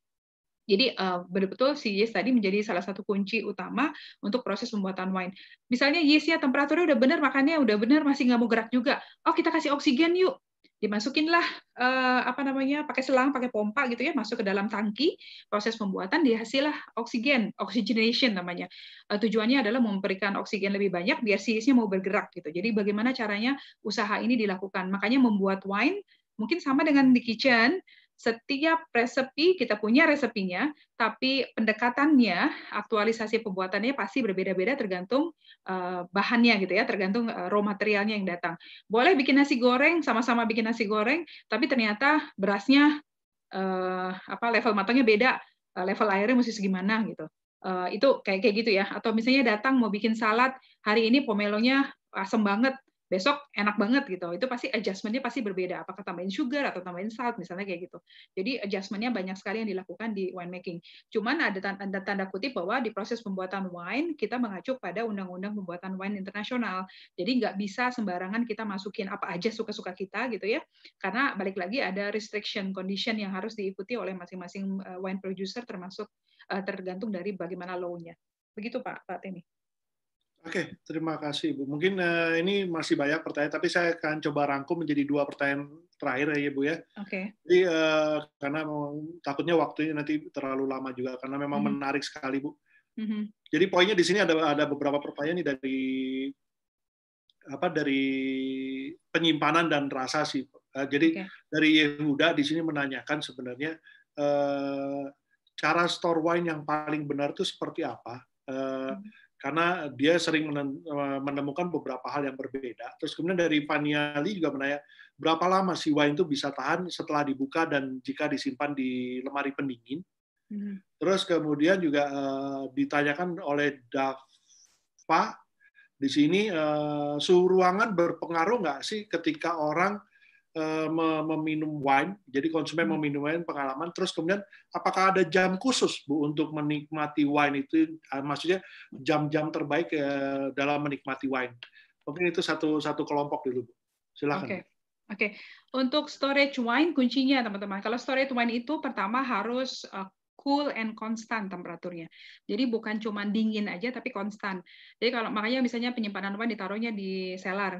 Jadi uh, betul-betul si yeast tadi menjadi salah satu kunci utama untuk proses pembuatan wine. Misalnya yeastnya temperaturnya udah benar, makannya udah benar, masih nggak mau gerak juga. Oh kita kasih oksigen yuk, dimasukinlah eh, apa namanya pakai selang pakai pompa gitu ya masuk ke dalam tangki proses pembuatan dihasilah oksigen oxygenation namanya eh, tujuannya adalah memberikan oksigen lebih banyak biar sisnya mau bergerak gitu jadi bagaimana caranya usaha ini dilakukan makanya membuat wine mungkin sama dengan di kitchen setiap resepi kita punya resepinya, tapi pendekatannya, aktualisasi pembuatannya pasti berbeda-beda tergantung eh, bahannya gitu ya, tergantung eh, raw materialnya yang datang. Boleh bikin nasi goreng, sama-sama bikin nasi goreng, tapi ternyata berasnya eh, apa level matangnya beda, level airnya mesti segimana gitu. itu kayak kayak gitu ya. Atau misalnya datang mau bikin salad, hari ini pomelonya asem banget, besok enak banget gitu itu pasti adjustmentnya pasti berbeda apakah tambahin sugar atau tambahin salt misalnya kayak gitu jadi adjustmentnya banyak sekali yang dilakukan di wine making. cuman ada tanda, tanda kutip bahwa di proses pembuatan wine kita mengacu pada undang-undang pembuatan wine internasional jadi nggak bisa sembarangan kita masukin apa aja suka-suka kita gitu ya karena balik lagi ada restriction condition yang harus diikuti oleh masing-masing eh, wine producer termasuk eh, tergantung dari bagaimana low nya begitu pak Pak Temi.
Oke, terima kasih Ibu. Mungkin uh, ini masih banyak pertanyaan, tapi saya akan coba rangkum menjadi dua pertanyaan terakhir ya Ibu ya. Oke. Okay. Jadi uh, karena takutnya waktunya nanti terlalu lama juga, karena memang -hmm. menarik sekali Bu. -hmm. Jadi poinnya di sini ada ada beberapa pertanyaan nih dari apa dari penyimpanan dan rasa sih. Uh, jadi okay. dari Yehuda di sini menanyakan sebenarnya uh, cara store wine yang paling benar itu seperti apa? Uh, -hmm karena dia sering eh, menemukan beberapa hal yang berbeda. Terus kemudian dari Paniali juga menanya, berapa lama si wine itu bisa tahan setelah dibuka dan jika disimpan di lemari pendingin? Hmm. Terus kemudian juga eh, ditanyakan oleh Dava, di sini eh, suhu ruangan berpengaruh nggak sih ketika orang Eh, meminum wine, jadi konsumen hmm. meminum wine pengalaman, terus kemudian apakah ada jam khusus Bu untuk menikmati wine itu, eh, maksudnya jam-jam terbaik eh, dalam menikmati wine. Mungkin itu satu satu kelompok dulu Bu. Silakan. Oke. Okay.
Oke, okay. untuk storage wine kuncinya teman-teman. Kalau storage wine itu pertama harus cool and constant temperaturnya. Jadi bukan cuma dingin aja tapi konstan. Jadi kalau makanya misalnya penyimpanan wine ditaruhnya di selar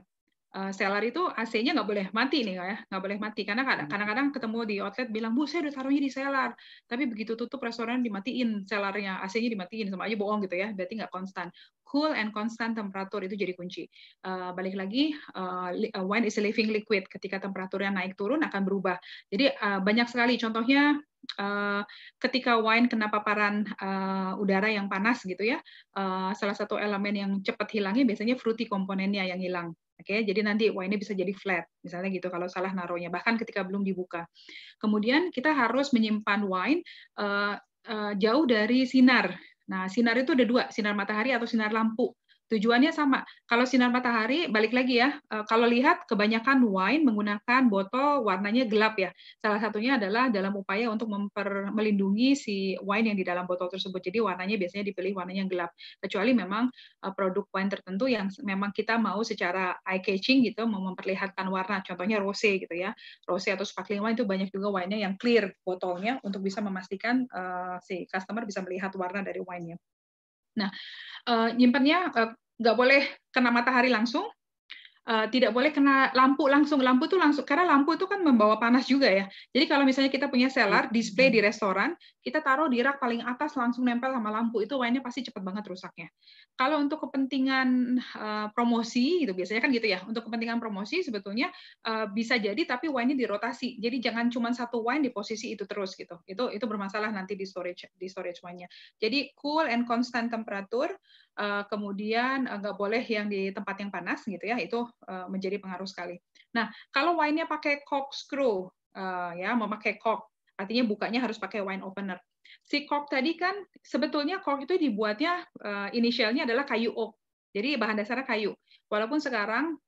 Eh, seller itu AC-nya nggak boleh mati nih ya, nggak boleh mati karena hmm. kadang-kadang ketemu di outlet bilang bu saya udah taruhnya di seller, tapi begitu tutup restoran dimatiin sellernya, AC-nya dimatiin sama aja bohong gitu ya, berarti nggak konstan. Cool and constant temperatur itu jadi kunci. Uh, balik lagi uh, wine is a living liquid, ketika temperaturnya naik turun akan berubah. Jadi uh, banyak sekali contohnya Eh, ketika wine kena paparan eh, udara yang panas gitu ya, eh, salah satu elemen yang cepat hilangnya biasanya fruity komponennya yang hilang. Oke, jadi nanti wine bisa jadi flat, misalnya gitu kalau salah naruhnya, bahkan ketika belum dibuka. Kemudian kita harus menyimpan wine jauh dari sinar. Nah, sinar itu ada dua, sinar matahari atau sinar lampu. Tujuannya sama. Kalau sinar matahari, balik lagi ya. E, kalau lihat, kebanyakan wine menggunakan botol warnanya gelap ya. Salah satunya adalah dalam upaya untuk memper, melindungi si wine yang di dalam botol tersebut. Jadi warnanya biasanya dipilih warnanya gelap. Kecuali memang e, produk wine tertentu yang memang kita mau secara eye catching gitu, mau memperlihatkan warna. Contohnya rose gitu ya. Rose atau sparkling wine itu banyak juga wine yang clear botolnya untuk bisa memastikan uh, si customer bisa melihat warna dari wine-nya. Nah, uh, nyimpannya uh, nggak boleh kena matahari langsung, eh, tidak boleh kena lampu langsung. Lampu itu langsung karena lampu itu kan membawa panas juga ya. Jadi kalau misalnya kita punya seller hmm. display di hmm. restoran, kita taruh di rak paling atas langsung nempel sama lampu itu wine nya pasti cepat banget rusaknya. Kalau untuk kepentingan uh, promosi itu biasanya kan gitu ya. Untuk kepentingan promosi sebetulnya uh, bisa jadi tapi wine nya dirotasi. Jadi jangan cuma satu wine di posisi itu terus gitu. Itu itu bermasalah nanti di storage di storage wine-nya. Jadi cool and constant temperature Eh, kemudian eh, nggak boleh yang di tempat yang panas gitu ya itu eh, menjadi pengaruh sekali. Nah kalau wine-nya pakai corkscrew uh, ya memakai cork artinya bukanya harus pakai wine opener. Si cork tadi kan sebetulnya cork itu dibuatnya inisialnya adalah kayu oak jadi bahan dasarnya kayu. Walaupun sekarang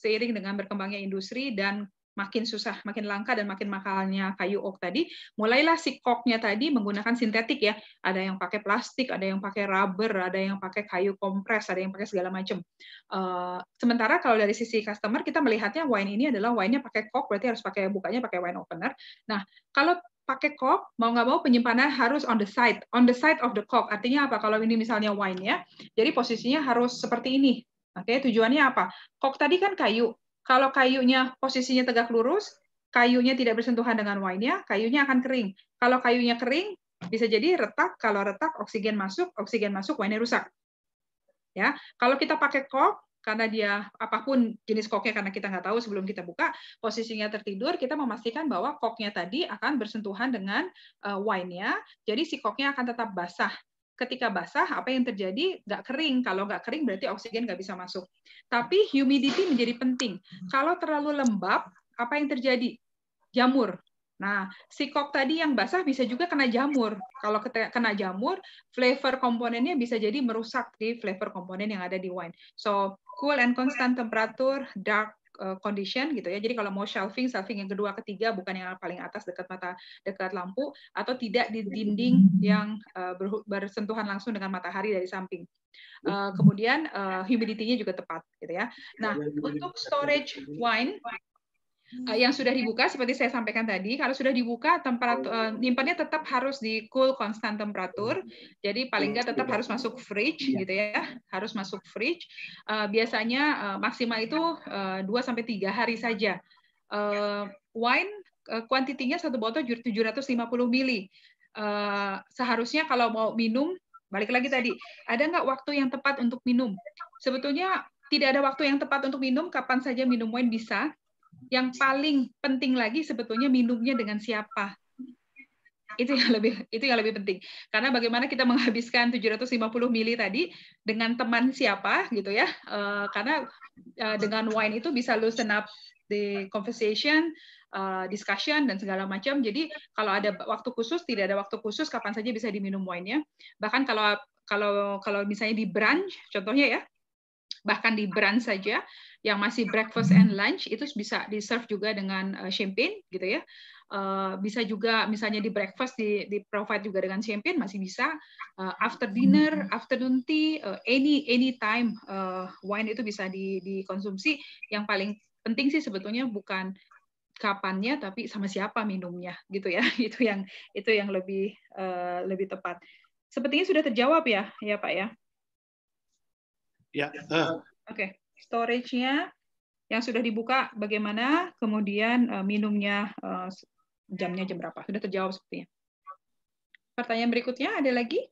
seiring dengan berkembangnya industri dan makin susah, makin langka dan makin mahalnya kayu oak tadi, mulailah si koknya tadi menggunakan sintetik ya. Ada yang pakai plastik, ada yang pakai rubber, ada yang pakai kayu kompres, ada yang pakai segala macam. Eh, sementara kalau dari sisi customer kita melihatnya wine ini adalah wine-nya pakai kok, berarti harus pakai bukanya pakai wine opener. Nah, kalau pakai kok, mau nggak mau penyimpanan harus on the side, on the side of the kok. Artinya apa? Kalau ini misalnya wine ya, jadi posisinya harus seperti ini. Oke, okay, tujuannya apa? Kok tadi kan kayu, kalau kayunya posisinya tegak lurus, kayunya tidak bersentuhan dengan wine-nya, kayunya akan kering. Kalau kayunya kering, bisa jadi retak. Kalau retak, oksigen masuk, oksigen masuk, wine-nya rusak. Ya, kalau kita pakai kok, karena dia apapun jenis koknya karena kita nggak tahu sebelum kita buka posisinya tertidur kita memastikan bahwa koknya tadi akan bersentuhan dengan eh, wine-nya jadi si koknya akan tetap basah ketika basah apa yang terjadi nggak kering kalau nggak kering berarti oksigen nggak bisa masuk tapi humidity menjadi penting kalau terlalu lembab apa yang terjadi jamur nah si kok tadi yang basah bisa juga kena jamur kalau kena jamur flavor komponennya bisa jadi merusak di flavor komponen yang ada di wine so cool and constant temperature dark Eh, condition gitu ya. Jadi kalau mau shelving, shelving yang kedua, ketiga bukan yang paling atas dekat mata dekat lampu atau tidak di dinding yang uh, bersentuhan langsung dengan matahari dari samping. Uh, kemudian uh, humidity-nya juga tepat gitu ya. Nah, iya, iya, iya, untuk storage wine uh, yang sudah dibuka seperti saya sampaikan tadi kalau sudah dibuka temperatur uh, oh, iya. eh, nyimpannya tetap harus di cool konstan temperatur hmm. jadi paling nggak iya, tetap harus masuk fridge iya. gitu ya harus masuk fridge uh, biasanya uh, maksimal itu dua sampai tiga hari saja uh, wine uh, kuantitinya satu botol 750 ml Uh, seharusnya kalau mau minum balik lagi tadi, ada nggak waktu yang tepat untuk minum? Sebetulnya tidak ada waktu yang tepat untuk minum, kapan saja minum wine bisa, yang paling penting lagi sebetulnya minumnya dengan siapa itu yang lebih itu yang lebih penting karena bagaimana kita menghabiskan 750 mili tadi dengan teman siapa gitu ya eh, karena eh, dengan wine itu bisa loosen up the conversation eh, discussion dan segala macam jadi kalau ada waktu khusus tidak ada waktu khusus kapan saja bisa diminum wine-nya bahkan kalau kalau kalau misalnya di brunch contohnya ya bahkan di brand saja yang masih breakfast and lunch itu bisa di serve juga dengan eh, champagne gitu ya. Eh, bisa juga misalnya di breakfast di, di provide juga dengan champagne masih bisa eh, after dinner, afternoon tea, any any time wine itu bisa di dikonsumsi. Yang paling penting sih sebetulnya bukan kapannya tapi sama siapa minumnya gitu ya. Itu yang itu yang lebih lebih tepat. Sepertinya sudah terjawab ya, ya Pak ya.
Ya. Uh.
Oke, okay. storage-nya yang sudah dibuka bagaimana, kemudian uh, minumnya uh, jamnya jam berapa? Sudah terjawab sepertinya. Pertanyaan berikutnya ada lagi?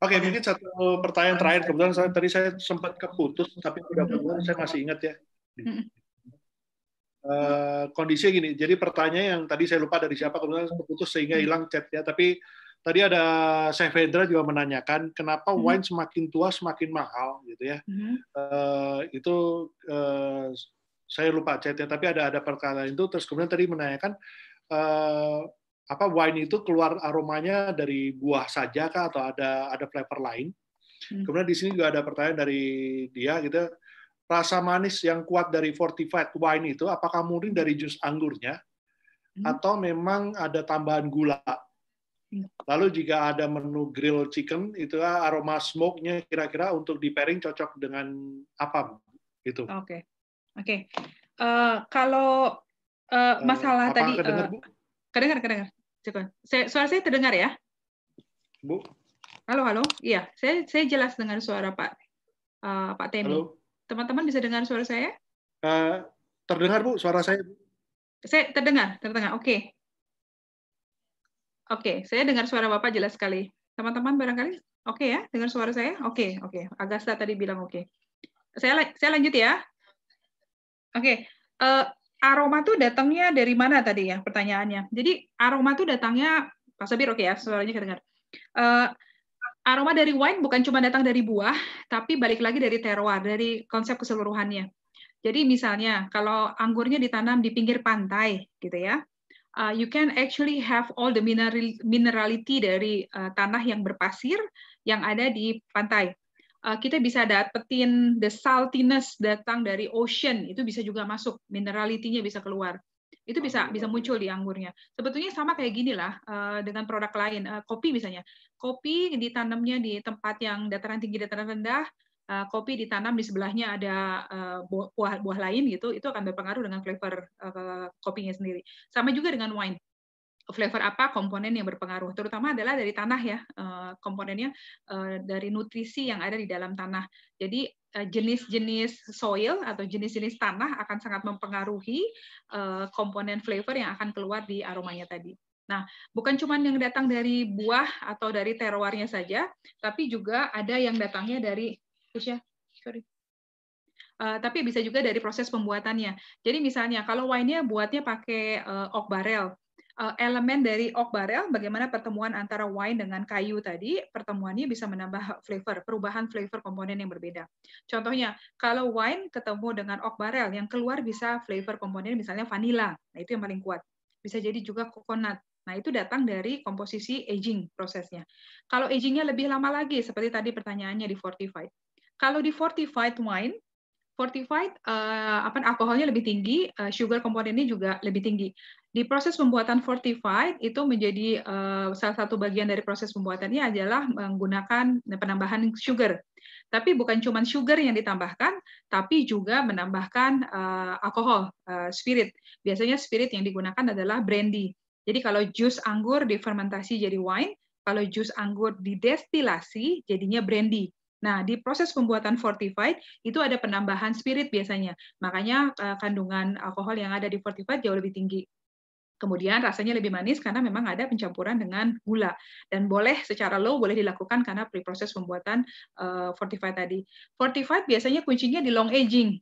Oke, okay, mungkin satu pertanyaan terakhir kebetulan saya tadi saya sempat keputus tapi mudah-mudahan mm-hmm. saya masih ingat ya. Uh, kondisinya gini, jadi pertanyaan yang tadi saya lupa dari siapa kemudian keputus sehingga mm-hmm. hilang chat ya, tapi tadi ada Sevedra juga menanyakan kenapa hmm. wine semakin tua semakin mahal gitu ya. Hmm. Uh, itu uh, saya lupa chatnya tapi ada ada perkataan itu terus kemudian tadi menanyakan uh, apa wine itu keluar aromanya dari buah saja kah atau ada ada flavor lain. Hmm. Kemudian di sini juga ada pertanyaan dari dia gitu ya. rasa manis yang kuat dari fortified wine itu apakah murni dari jus anggurnya hmm. atau memang ada tambahan gula Iya. Lalu jika ada menu grill chicken, itu aroma smoke-nya kira-kira untuk di pairing cocok dengan apa?
Gitu. Oke,
okay. oke. Okay. Uh, eh, kalau uh, masalah uh, tadi, kedengar, uh, Bu? kedengar, kedengar. Saya, suara saya terdengar ya, Bu? Halo, halo. Iya, saya saya jelas dengar suara Pak uh, Pak Temi. Teman-teman bisa dengar suara saya?
Uh, terdengar Bu, suara saya.
Saya terdengar, terdengar. Oke. Okay. Oke, okay, saya dengar suara Bapak jelas sekali. Teman-teman barangkali oke okay ya, dengar suara saya? Oke, okay, oke. Okay. Agasta tadi bilang oke. Okay. Saya saya lanjut ya. Oke. Okay. Uh, eh, aroma tuh datangnya dari mana tadi ya pertanyaannya? Jadi aroma tuh datangnya Pak Sabir oke okay ya, suaranya kedengar. Uh, aroma dari wine bukan cuma datang dari buah, tapi balik lagi dari terroir, dari konsep keseluruhannya. Jadi misalnya kalau anggurnya ditanam di pinggir pantai gitu ya, uh, you can actually have all the mineral minerality dari uh, tanah yang berpasir yang ada di pantai. Uh, kita bisa dapetin the saltiness datang dari ocean itu bisa juga masuk mineralitinya bisa keluar itu bisa bisa muncul di anggurnya. Sebetulnya sama kayak gini lah uh, dengan produk lain, uh, kopi misalnya. Kopi ditanamnya di tempat yang dataran tinggi, dataran rendah, Eh, kopi ditanam di sebelahnya ada eh, buah buah lain gitu itu akan berpengaruh dengan flavor eh, kopinya sendiri sama juga dengan wine flavor apa komponen yang berpengaruh terutama adalah dari tanah ya komponennya dari nutrisi yang ada di dalam tanah jadi jenis-jenis soil atau jenis-jenis tanah akan sangat mempengaruhi komponen flavor yang akan keluar di aromanya tadi Nah, bukan cuma yang datang dari buah atau dari terowarnya saja, tapi juga ada yang datangnya dari Isya, sorry. Uh, tapi bisa juga dari proses pembuatannya. Jadi misalnya kalau wine-nya buatnya pakai uh, oak barrel, uh, elemen dari oak barrel, bagaimana pertemuan antara wine dengan kayu tadi, pertemuannya bisa menambah flavor, perubahan flavor komponen yang berbeda. Contohnya, kalau wine ketemu dengan oak barrel, yang keluar bisa flavor komponen misalnya vanilla, nah itu yang paling kuat. Bisa jadi juga coconut, Nah, itu datang dari komposisi aging prosesnya. Kalau agingnya lebih lama lagi, seperti tadi pertanyaannya di fortified, kalau di fortified wine, fortified uh, apa alkoholnya lebih tinggi, uh, sugar komponennya juga lebih tinggi. Di proses pembuatan fortified itu menjadi uh, salah satu bagian dari proses pembuatannya adalah menggunakan penambahan sugar. Tapi bukan cuma sugar yang ditambahkan, tapi juga menambahkan uh, alkohol, uh, spirit. Biasanya spirit yang digunakan adalah brandy. Jadi kalau jus anggur difermentasi jadi wine, kalau jus anggur didestilasi jadinya brandy. Nah, di proses pembuatan fortified itu ada penambahan spirit biasanya. Makanya eh, kandungan alkohol yang ada di fortified jauh lebih tinggi. Kemudian rasanya lebih manis karena memang ada pencampuran dengan gula dan boleh secara low boleh dilakukan karena pre-proses pembuatan eh, fortified tadi. Fortified biasanya kuncinya di long aging.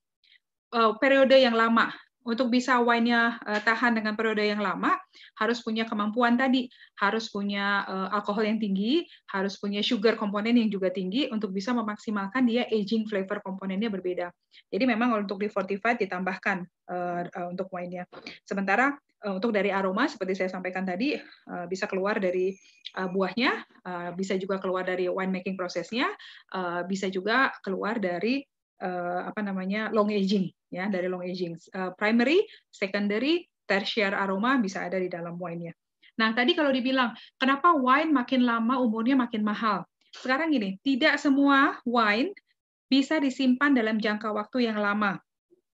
Eh, periode yang lama. Untuk bisa wine-nya uh, tahan dengan periode yang lama, harus punya kemampuan tadi, harus punya uh, alkohol yang tinggi, harus punya sugar komponen yang juga tinggi untuk bisa memaksimalkan dia aging flavor komponennya berbeda. Jadi memang untuk di fortified ditambahkan uh, uh, untuk wine-nya. Sementara untuk dari aroma seperti saya sampaikan tadi bisa keluar dari buahnya, bisa juga keluar dari wine making prosesnya, uh, bisa juga keluar dari uh, apa namanya long aging ya dari long aging uh, primary secondary tertiary aroma bisa ada di dalam wine-nya nah tadi kalau dibilang kenapa wine makin lama umurnya makin mahal sekarang ini tidak semua wine bisa disimpan dalam jangka waktu yang lama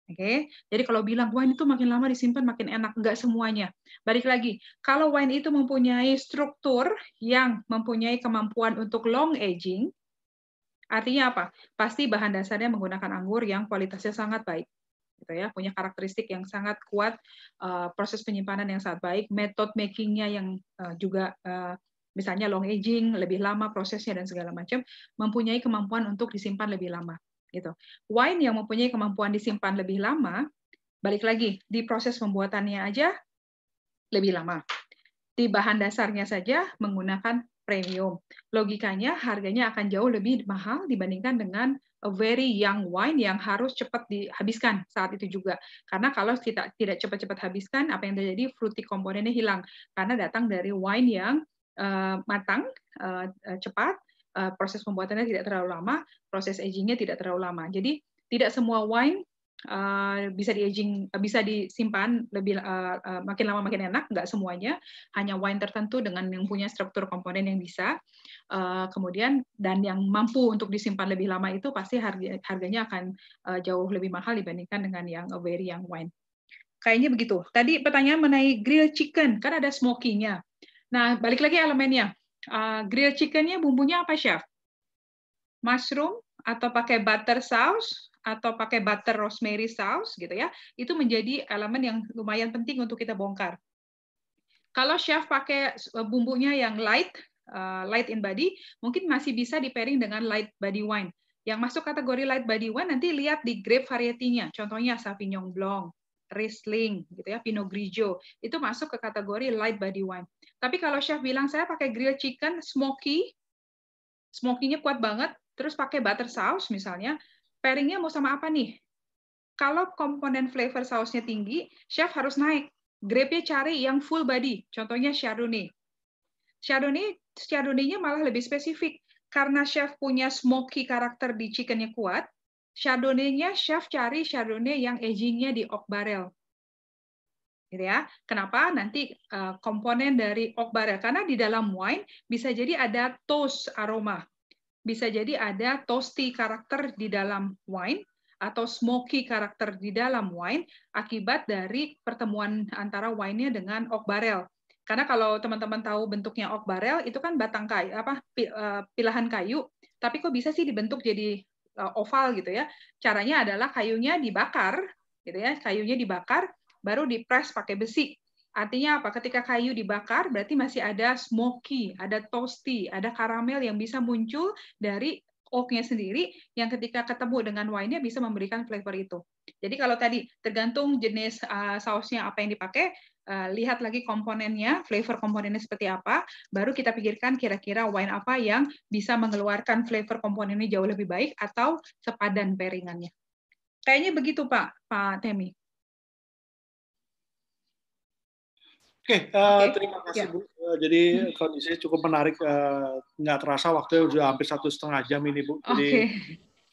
Oke, okay? jadi kalau bilang wine itu makin lama disimpan makin enak, enggak semuanya. Balik lagi, kalau wine itu mempunyai struktur yang mempunyai kemampuan untuk long aging, Artinya apa? Pasti bahan dasarnya menggunakan anggur yang kualitasnya sangat baik gitu ya punya karakteristik yang sangat kuat uh, proses penyimpanan yang sangat baik metode makingnya yang uh, juga uh, misalnya long aging lebih lama prosesnya dan segala macam mempunyai kemampuan untuk disimpan lebih lama gitu wine yang mempunyai kemampuan disimpan lebih lama balik lagi di proses pembuatannya aja lebih lama di bahan dasarnya saja menggunakan premium. Logikanya harganya akan jauh lebih mahal dibandingkan dengan a very young wine yang harus cepat dihabiskan saat itu juga. Karena kalau kita tidak cepat-cepat habiskan, apa yang terjadi? Fruity komponennya hilang karena datang dari wine yang uh, matang, uh, cepat, uh, proses pembuatannya tidak terlalu lama, proses agingnya tidak terlalu lama. Jadi tidak semua wine Eh, bisa di aging eh, bisa disimpan lebih uh, uh, makin lama makin enak nggak semuanya hanya wine tertentu dengan yang punya struktur komponen yang bisa uh, kemudian dan yang mampu untuk disimpan lebih lama itu pasti harga, harganya akan uh, jauh lebih mahal dibandingkan dengan yang very yang wine kayaknya begitu tadi pertanyaan mengenai grill chicken kan ada smokinya nah balik lagi elemennya uh, grill chickennya bumbunya apa chef mushroom atau pakai butter sauce atau pakai butter rosemary sauce gitu ya, itu menjadi elemen yang lumayan penting untuk kita bongkar. Kalau chef pakai eh, bumbunya yang light, eh, light in body, mungkin masih bisa di pairing dengan light body wine. Yang masuk kategori light body wine nanti lihat di grape varietinya, contohnya Sauvignon Blanc, Riesling, gitu ya, Pinot Grigio. Itu masuk ke kategori light body wine. Tapi kalau chef bilang saya pakai grilled chicken smoky, smokinya kuat banget, terus pakai butter sauce misalnya, pairingnya mau sama apa nih? Kalau komponen flavor sausnya tinggi, chef harus naik. Grape-nya cari yang full body. Contohnya Chardonnay. Chardonnay, Chardonnay-nya malah lebih spesifik. Karena chef punya smoky karakter di chickennya kuat, Chardonnay-nya chef cari Chardonnay yang aging-nya di oak barrel. Gitu ya. Kenapa? Nanti eh, komponen dari oak barrel karena di dalam wine bisa jadi ada toast aroma bisa jadi ada toasty karakter di dalam wine atau smoky karakter di dalam wine akibat dari pertemuan antara wine-nya dengan oak barrel. Karena kalau teman-teman tahu bentuknya oak barrel itu kan batang kayu apa eh, pilahan kayu, tapi kok bisa sih dibentuk jadi eh, oval gitu ya. Caranya adalah kayunya dibakar gitu ya, kayunya dibakar baru dipres pakai besi. Artinya apa? Ketika kayu dibakar berarti masih ada smoky, ada toasty, ada karamel yang bisa muncul dari oaknya sendiri yang ketika ketemu dengan wine-nya bisa memberikan flavor itu. Jadi kalau tadi tergantung jenis uh, sausnya apa yang dipakai, uh, lihat lagi komponennya, flavor komponennya seperti apa, baru kita pikirkan kira-kira wine apa yang bisa mengeluarkan flavor komponennya jauh lebih baik atau sepadan pairingannya. Kayaknya begitu Pak Pak Temi.
Oke, okay, uh, eh, okay. terima kasih yeah. Bu. Uh, jadi hmm. kondisi cukup menarik, uh, eh, terasa waktunya sudah hampir satu setengah jam ini Bu. Jadi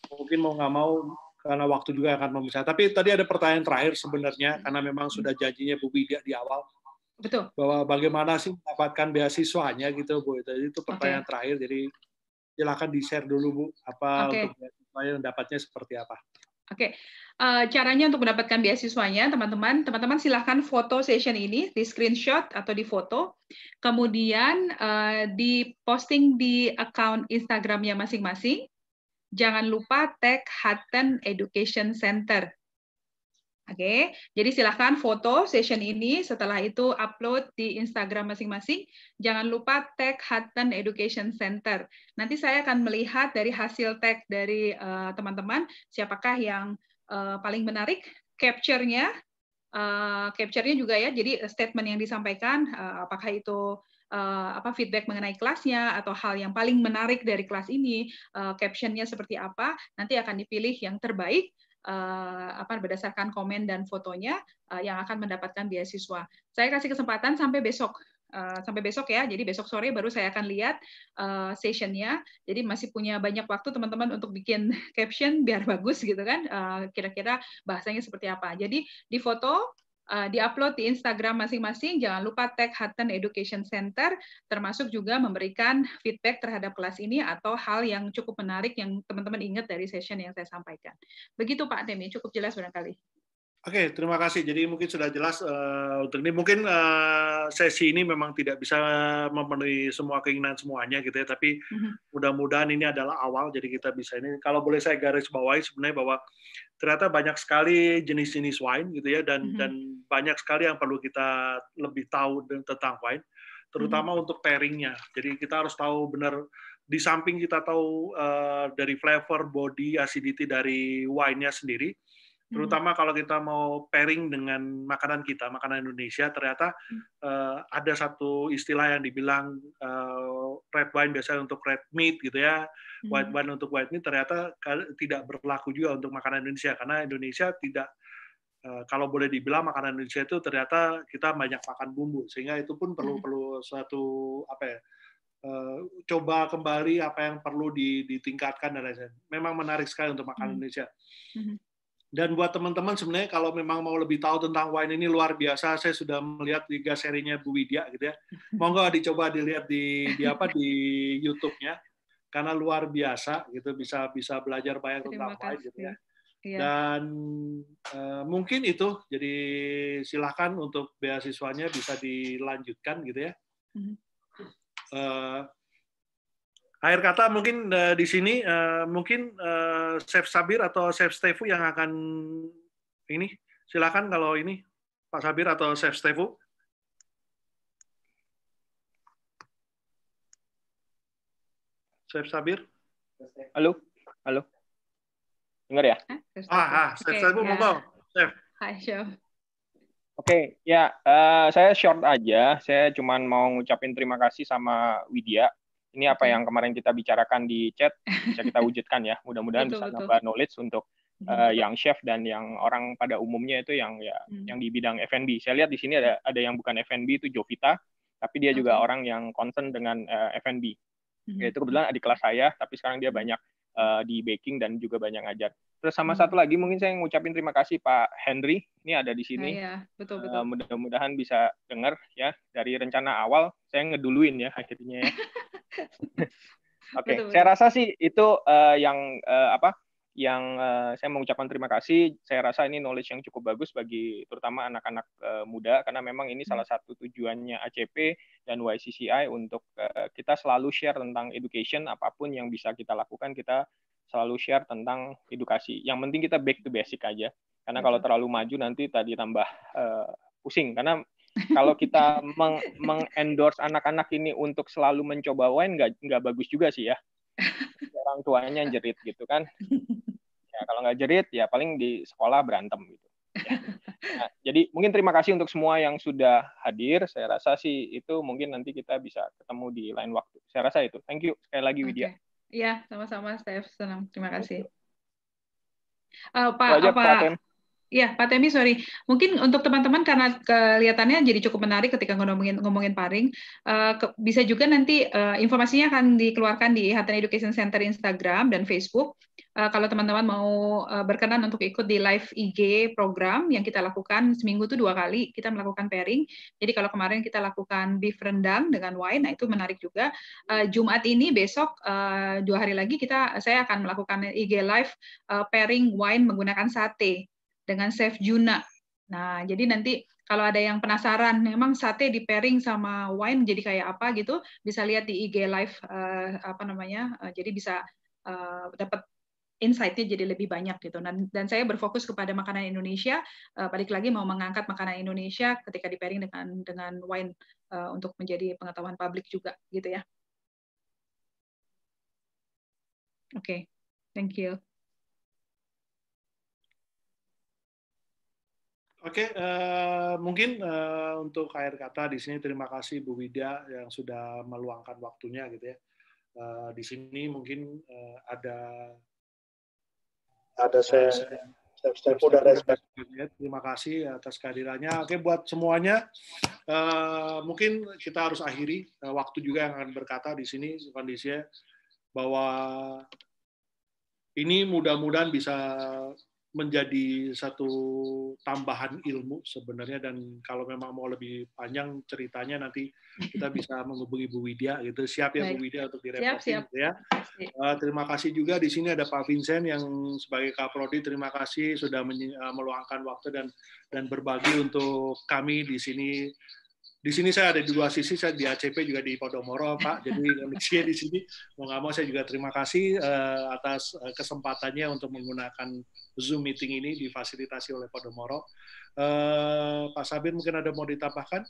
okay. mungkin mau nggak mau karena waktu juga akan memisah. Tapi tadi ada pertanyaan terakhir sebenarnya hmm. karena memang sudah janjinya Bu Widya di awal. Betul. Bahwa bagaimana sih mendapatkan beasiswanya gitu Bu. Jadi itu pertanyaan okay. terakhir. Jadi silakan di share dulu Bu apa okay. untuk beasiswanya dapatnya seperti apa.
Oke, okay. uh, eh, caranya untuk mendapatkan beasiswanya, teman-teman, teman-teman silahkan foto session ini di screenshot atau di foto, kemudian uh, eh, di posting di account Instagramnya masing-masing. Jangan lupa tag Hatton Education Center Oke, okay? jadi silahkan foto session ini. Setelah itu upload di Instagram masing-masing. Jangan lupa tag Hutton Education Center. Nanti saya akan melihat dari hasil tag dari eh, teman-teman uh, siapakah yang uh, paling menarik capture-nya. Uh, capture-nya juga ya. Jadi statement yang disampaikan uh, apakah itu uh, apa feedback mengenai kelasnya atau hal yang paling menarik dari kelas ini, uh, caption-nya seperti apa, nanti akan dipilih yang terbaik Eh, apa berdasarkan komen dan fotonya eh, yang akan mendapatkan beasiswa. Saya kasih kesempatan sampai besok eh, sampai besok ya. Jadi besok sore baru saya akan lihat uh, sessionnya. Jadi masih punya banyak waktu teman-teman untuk bikin caption biar bagus gitu kan. Kira-kira uh, kira -kira bahasanya seperti apa. Jadi di foto uh, diupload di Instagram masing-masing. Jangan lupa tag Hutton Education Center, termasuk juga memberikan feedback terhadap kelas ini atau hal yang cukup menarik yang teman-teman ingat dari session yang saya sampaikan. Begitu Pak Demi, cukup jelas barangkali.
Oke, okay, terima kasih. Jadi mungkin sudah jelas uh, untuk ini. Mungkin uh, sesi ini memang tidak bisa memenuhi semua keinginan semuanya gitu ya. Tapi mm-hmm. mudah-mudahan ini adalah awal. Jadi kita bisa ini. Kalau boleh saya garis bawahi sebenarnya bahwa ternyata banyak sekali jenis-jenis wine gitu ya dan mm-hmm. dan banyak sekali yang perlu kita lebih tahu tentang wine terutama mm-hmm. untuk pairingnya jadi kita harus tahu benar di samping kita tahu uh, dari flavor body acidity dari wine-nya sendiri mm-hmm. terutama mm-hmm. kalau kita mau pairing dengan makanan kita makanan Indonesia ternyata mm-hmm. uh, ada satu istilah yang dibilang uh, red wine biasanya untuk red meat gitu ya white wine hmm. untuk white meat ternyata tidak berlaku juga untuk makanan Indonesia karena Indonesia tidak eh, kalau boleh dibilang makanan Indonesia itu ternyata kita banyak makan bumbu sehingga itu pun perlu hmm. perlu satu apa ya eh, coba kembali apa yang perlu ditingkatkan dan lain-lain. Memang menarik sekali untuk makanan hmm. Indonesia. Hmm. Dan buat teman-teman sebenarnya kalau memang mau lebih tahu tentang wine ini luar biasa, saya sudah melihat tiga serinya Bu Widya gitu ya. Monggo dicoba dilihat di, di apa di YouTube-nya karena luar biasa gitu bisa bisa belajar banyak Terima tentang kasih. gitu ya. Iya. Dan e, mungkin itu jadi silahkan untuk beasiswanya bisa dilanjutkan gitu ya. Mm -hmm. E, akhir kata mungkin e, di sini e, mungkin e, Chef Sabir atau Chef Stefu yang akan ini silakan kalau ini Pak Sabir atau Chef Stefu Saif Sabir? Halo? Halo? Dengar ya?
Ah, ah Saif okay, Sabir ya. mau Saif. Hai, Oke,
okay, ya uh, saya short aja. Saya cuma mau ngucapin terima kasih sama Widya. Ini apa yang kemarin kita bicarakan di chat bisa kita wujudkan ya. Mudah-mudahan bisa betul. nambah knowledge untuk uh, yang chef dan yang orang pada umumnya itu yang ya hmm. yang di bidang F&B. Saya lihat di sini ada ada yang bukan F&B itu Jovita, tapi dia okay. juga orang yang concern dengan uh, eh, F&B. Ya, mm-hmm. kebetulan di kelas saya tapi sekarang dia banyak uh, di baking dan juga banyak ngajar terus sama hmm satu lagi mungkin saya ngucapin terima kasih Pak Henry ini ada di sini nah, betul uh, mudah-mudahan bisa dengar ya dari rencana awal saya ngeduluin ya akhirnya ya. Oke, okay. saya rasa sih itu uh, yang uh, apa yang uh, saya mengucapkan terima kasih. Saya rasa ini knowledge yang cukup bagus bagi terutama anak-anak uh, muda karena memang ini hmm. salah satu tujuannya ACP dan YCCI untuk uh, kita selalu share tentang education apapun yang bisa kita lakukan kita selalu share tentang edukasi. Yang penting kita back to basic aja. Karena kalau terlalu maju nanti tadi tambah uh, pusing karena kalau kita meng mengendorse anak-anak ini untuk selalu mencoba wine nggak nggak bagus juga sih ya orang tuanya jerit gitu kan ya kalau nggak jerit ya paling di sekolah berantem gitu ya. nah, jadi mungkin terima kasih untuk semua yang sudah hadir saya rasa sih itu mungkin nanti kita bisa ketemu di lain waktu saya rasa itu thank you sekali lagi Widya
Iya, sama-sama, Steph. Senang. Terima kasih. Uh, Pak, aja, Pak, Pak Ya Pak Temi, sorry. Mungkin untuk teman-teman karena kelihatannya jadi cukup menarik ketika ngomongin ngomongin paring, uh, ke, bisa juga nanti uh, informasinya akan dikeluarkan di Hatten Education Center Instagram dan Facebook. Uh, kalau teman-teman mau uh, berkenan untuk ikut di live IG program yang kita lakukan seminggu itu dua kali kita melakukan pairing. Jadi kalau kemarin kita lakukan beef rendang dengan wine, nah itu menarik juga. Uh, Jumat ini besok uh, dua hari lagi kita saya akan melakukan IG live uh, pairing wine menggunakan sate dengan Chef Juna. Nah, jadi nanti kalau ada yang penasaran, memang sate di pairing sama wine jadi kayak apa gitu, bisa lihat di IG live uh, apa namanya. Uh, jadi bisa uh, dapat insight-nya jadi lebih banyak gitu. Dan, dan saya berfokus kepada makanan Indonesia, uh, balik lagi mau mengangkat makanan Indonesia ketika di pairing dengan dengan wine uh, untuk menjadi pengetahuan publik juga gitu ya. Oke, okay. thank you.
Oke, uh, mungkin uh, untuk akhir kata di sini terima kasih Bu Wida yang sudah meluangkan waktunya gitu ya. Uh, di sini mungkin uh, ada ada saya step-step sudah respect. Ya, terima kasih atas kehadirannya. Oke, buat semuanya, uh, mungkin kita harus akhiri. Uh, waktu juga yang akan berkata di sini kondisinya bahwa ini mudah-mudahan bisa menjadi satu tambahan ilmu sebenarnya dan kalau memang mau lebih panjang ceritanya nanti kita bisa menghubungi Bu Widya gitu siap ya Baik. Bu Widya untuk direpotin gitu ya eh, terima kasih juga di sini ada Pak Vincent yang sebagai Kaprodi terima kasih sudah eh, meluangkan waktu dan dan berbagi untuk kami di sini di sini saya ada dua sisi, saya di ACP juga di Podomoro, Pak. Jadi kondisinya di sini mau nggak mau saya juga terima kasih uh, atas eh, kesempatannya untuk menggunakan Zoom meeting ini difasilitasi oleh Podomoro. Uh, Pak Sabir mungkin ada mau ditambahkan?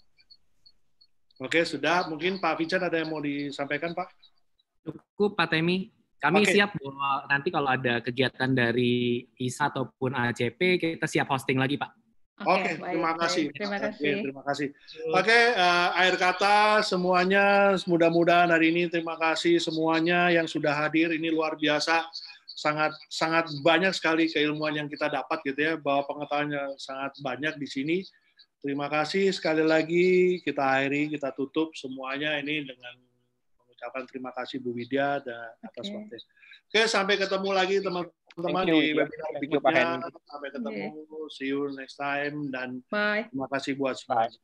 Oke, sudah. Mungkin Pak Vincent ada yang mau disampaikan, Pak?
Cukup, Pak Temi. Kami okay. siap bahwa nanti kalau ada kegiatan dari ISA ataupun ACP, kita siap hosting lagi, Pak. Oke, okay, okay, terima kasih. terima kasih.
Okay, terima kasih. Oke, okay, uh, eh, akhir kata semuanya mudah-mudahan hari ini terima kasih semuanya yang sudah hadir. Ini luar biasa sangat sangat banyak sekali keilmuan yang kita dapat gitu ya bahwa pengetahuannya sangat banyak di sini terima kasih sekali lagi kita akhiri kita tutup semuanya ini dengan mengucapkan terima kasih Bu Widya dan atas okay. waktunya. Oke, sampai ketemu lagi teman-teman di webinar berikutnya.
Sampai ketemu,
yeah. see you next time dan bye. terima kasih buat semua. Oke,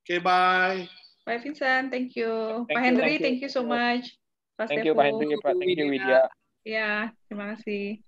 okay, bye.
Bye Vincent, thank you. Thank Pak Henry, thank you. thank you so much. Pak thank you Pak Henry, Pak. thank you Widya. Ya, terima kasih.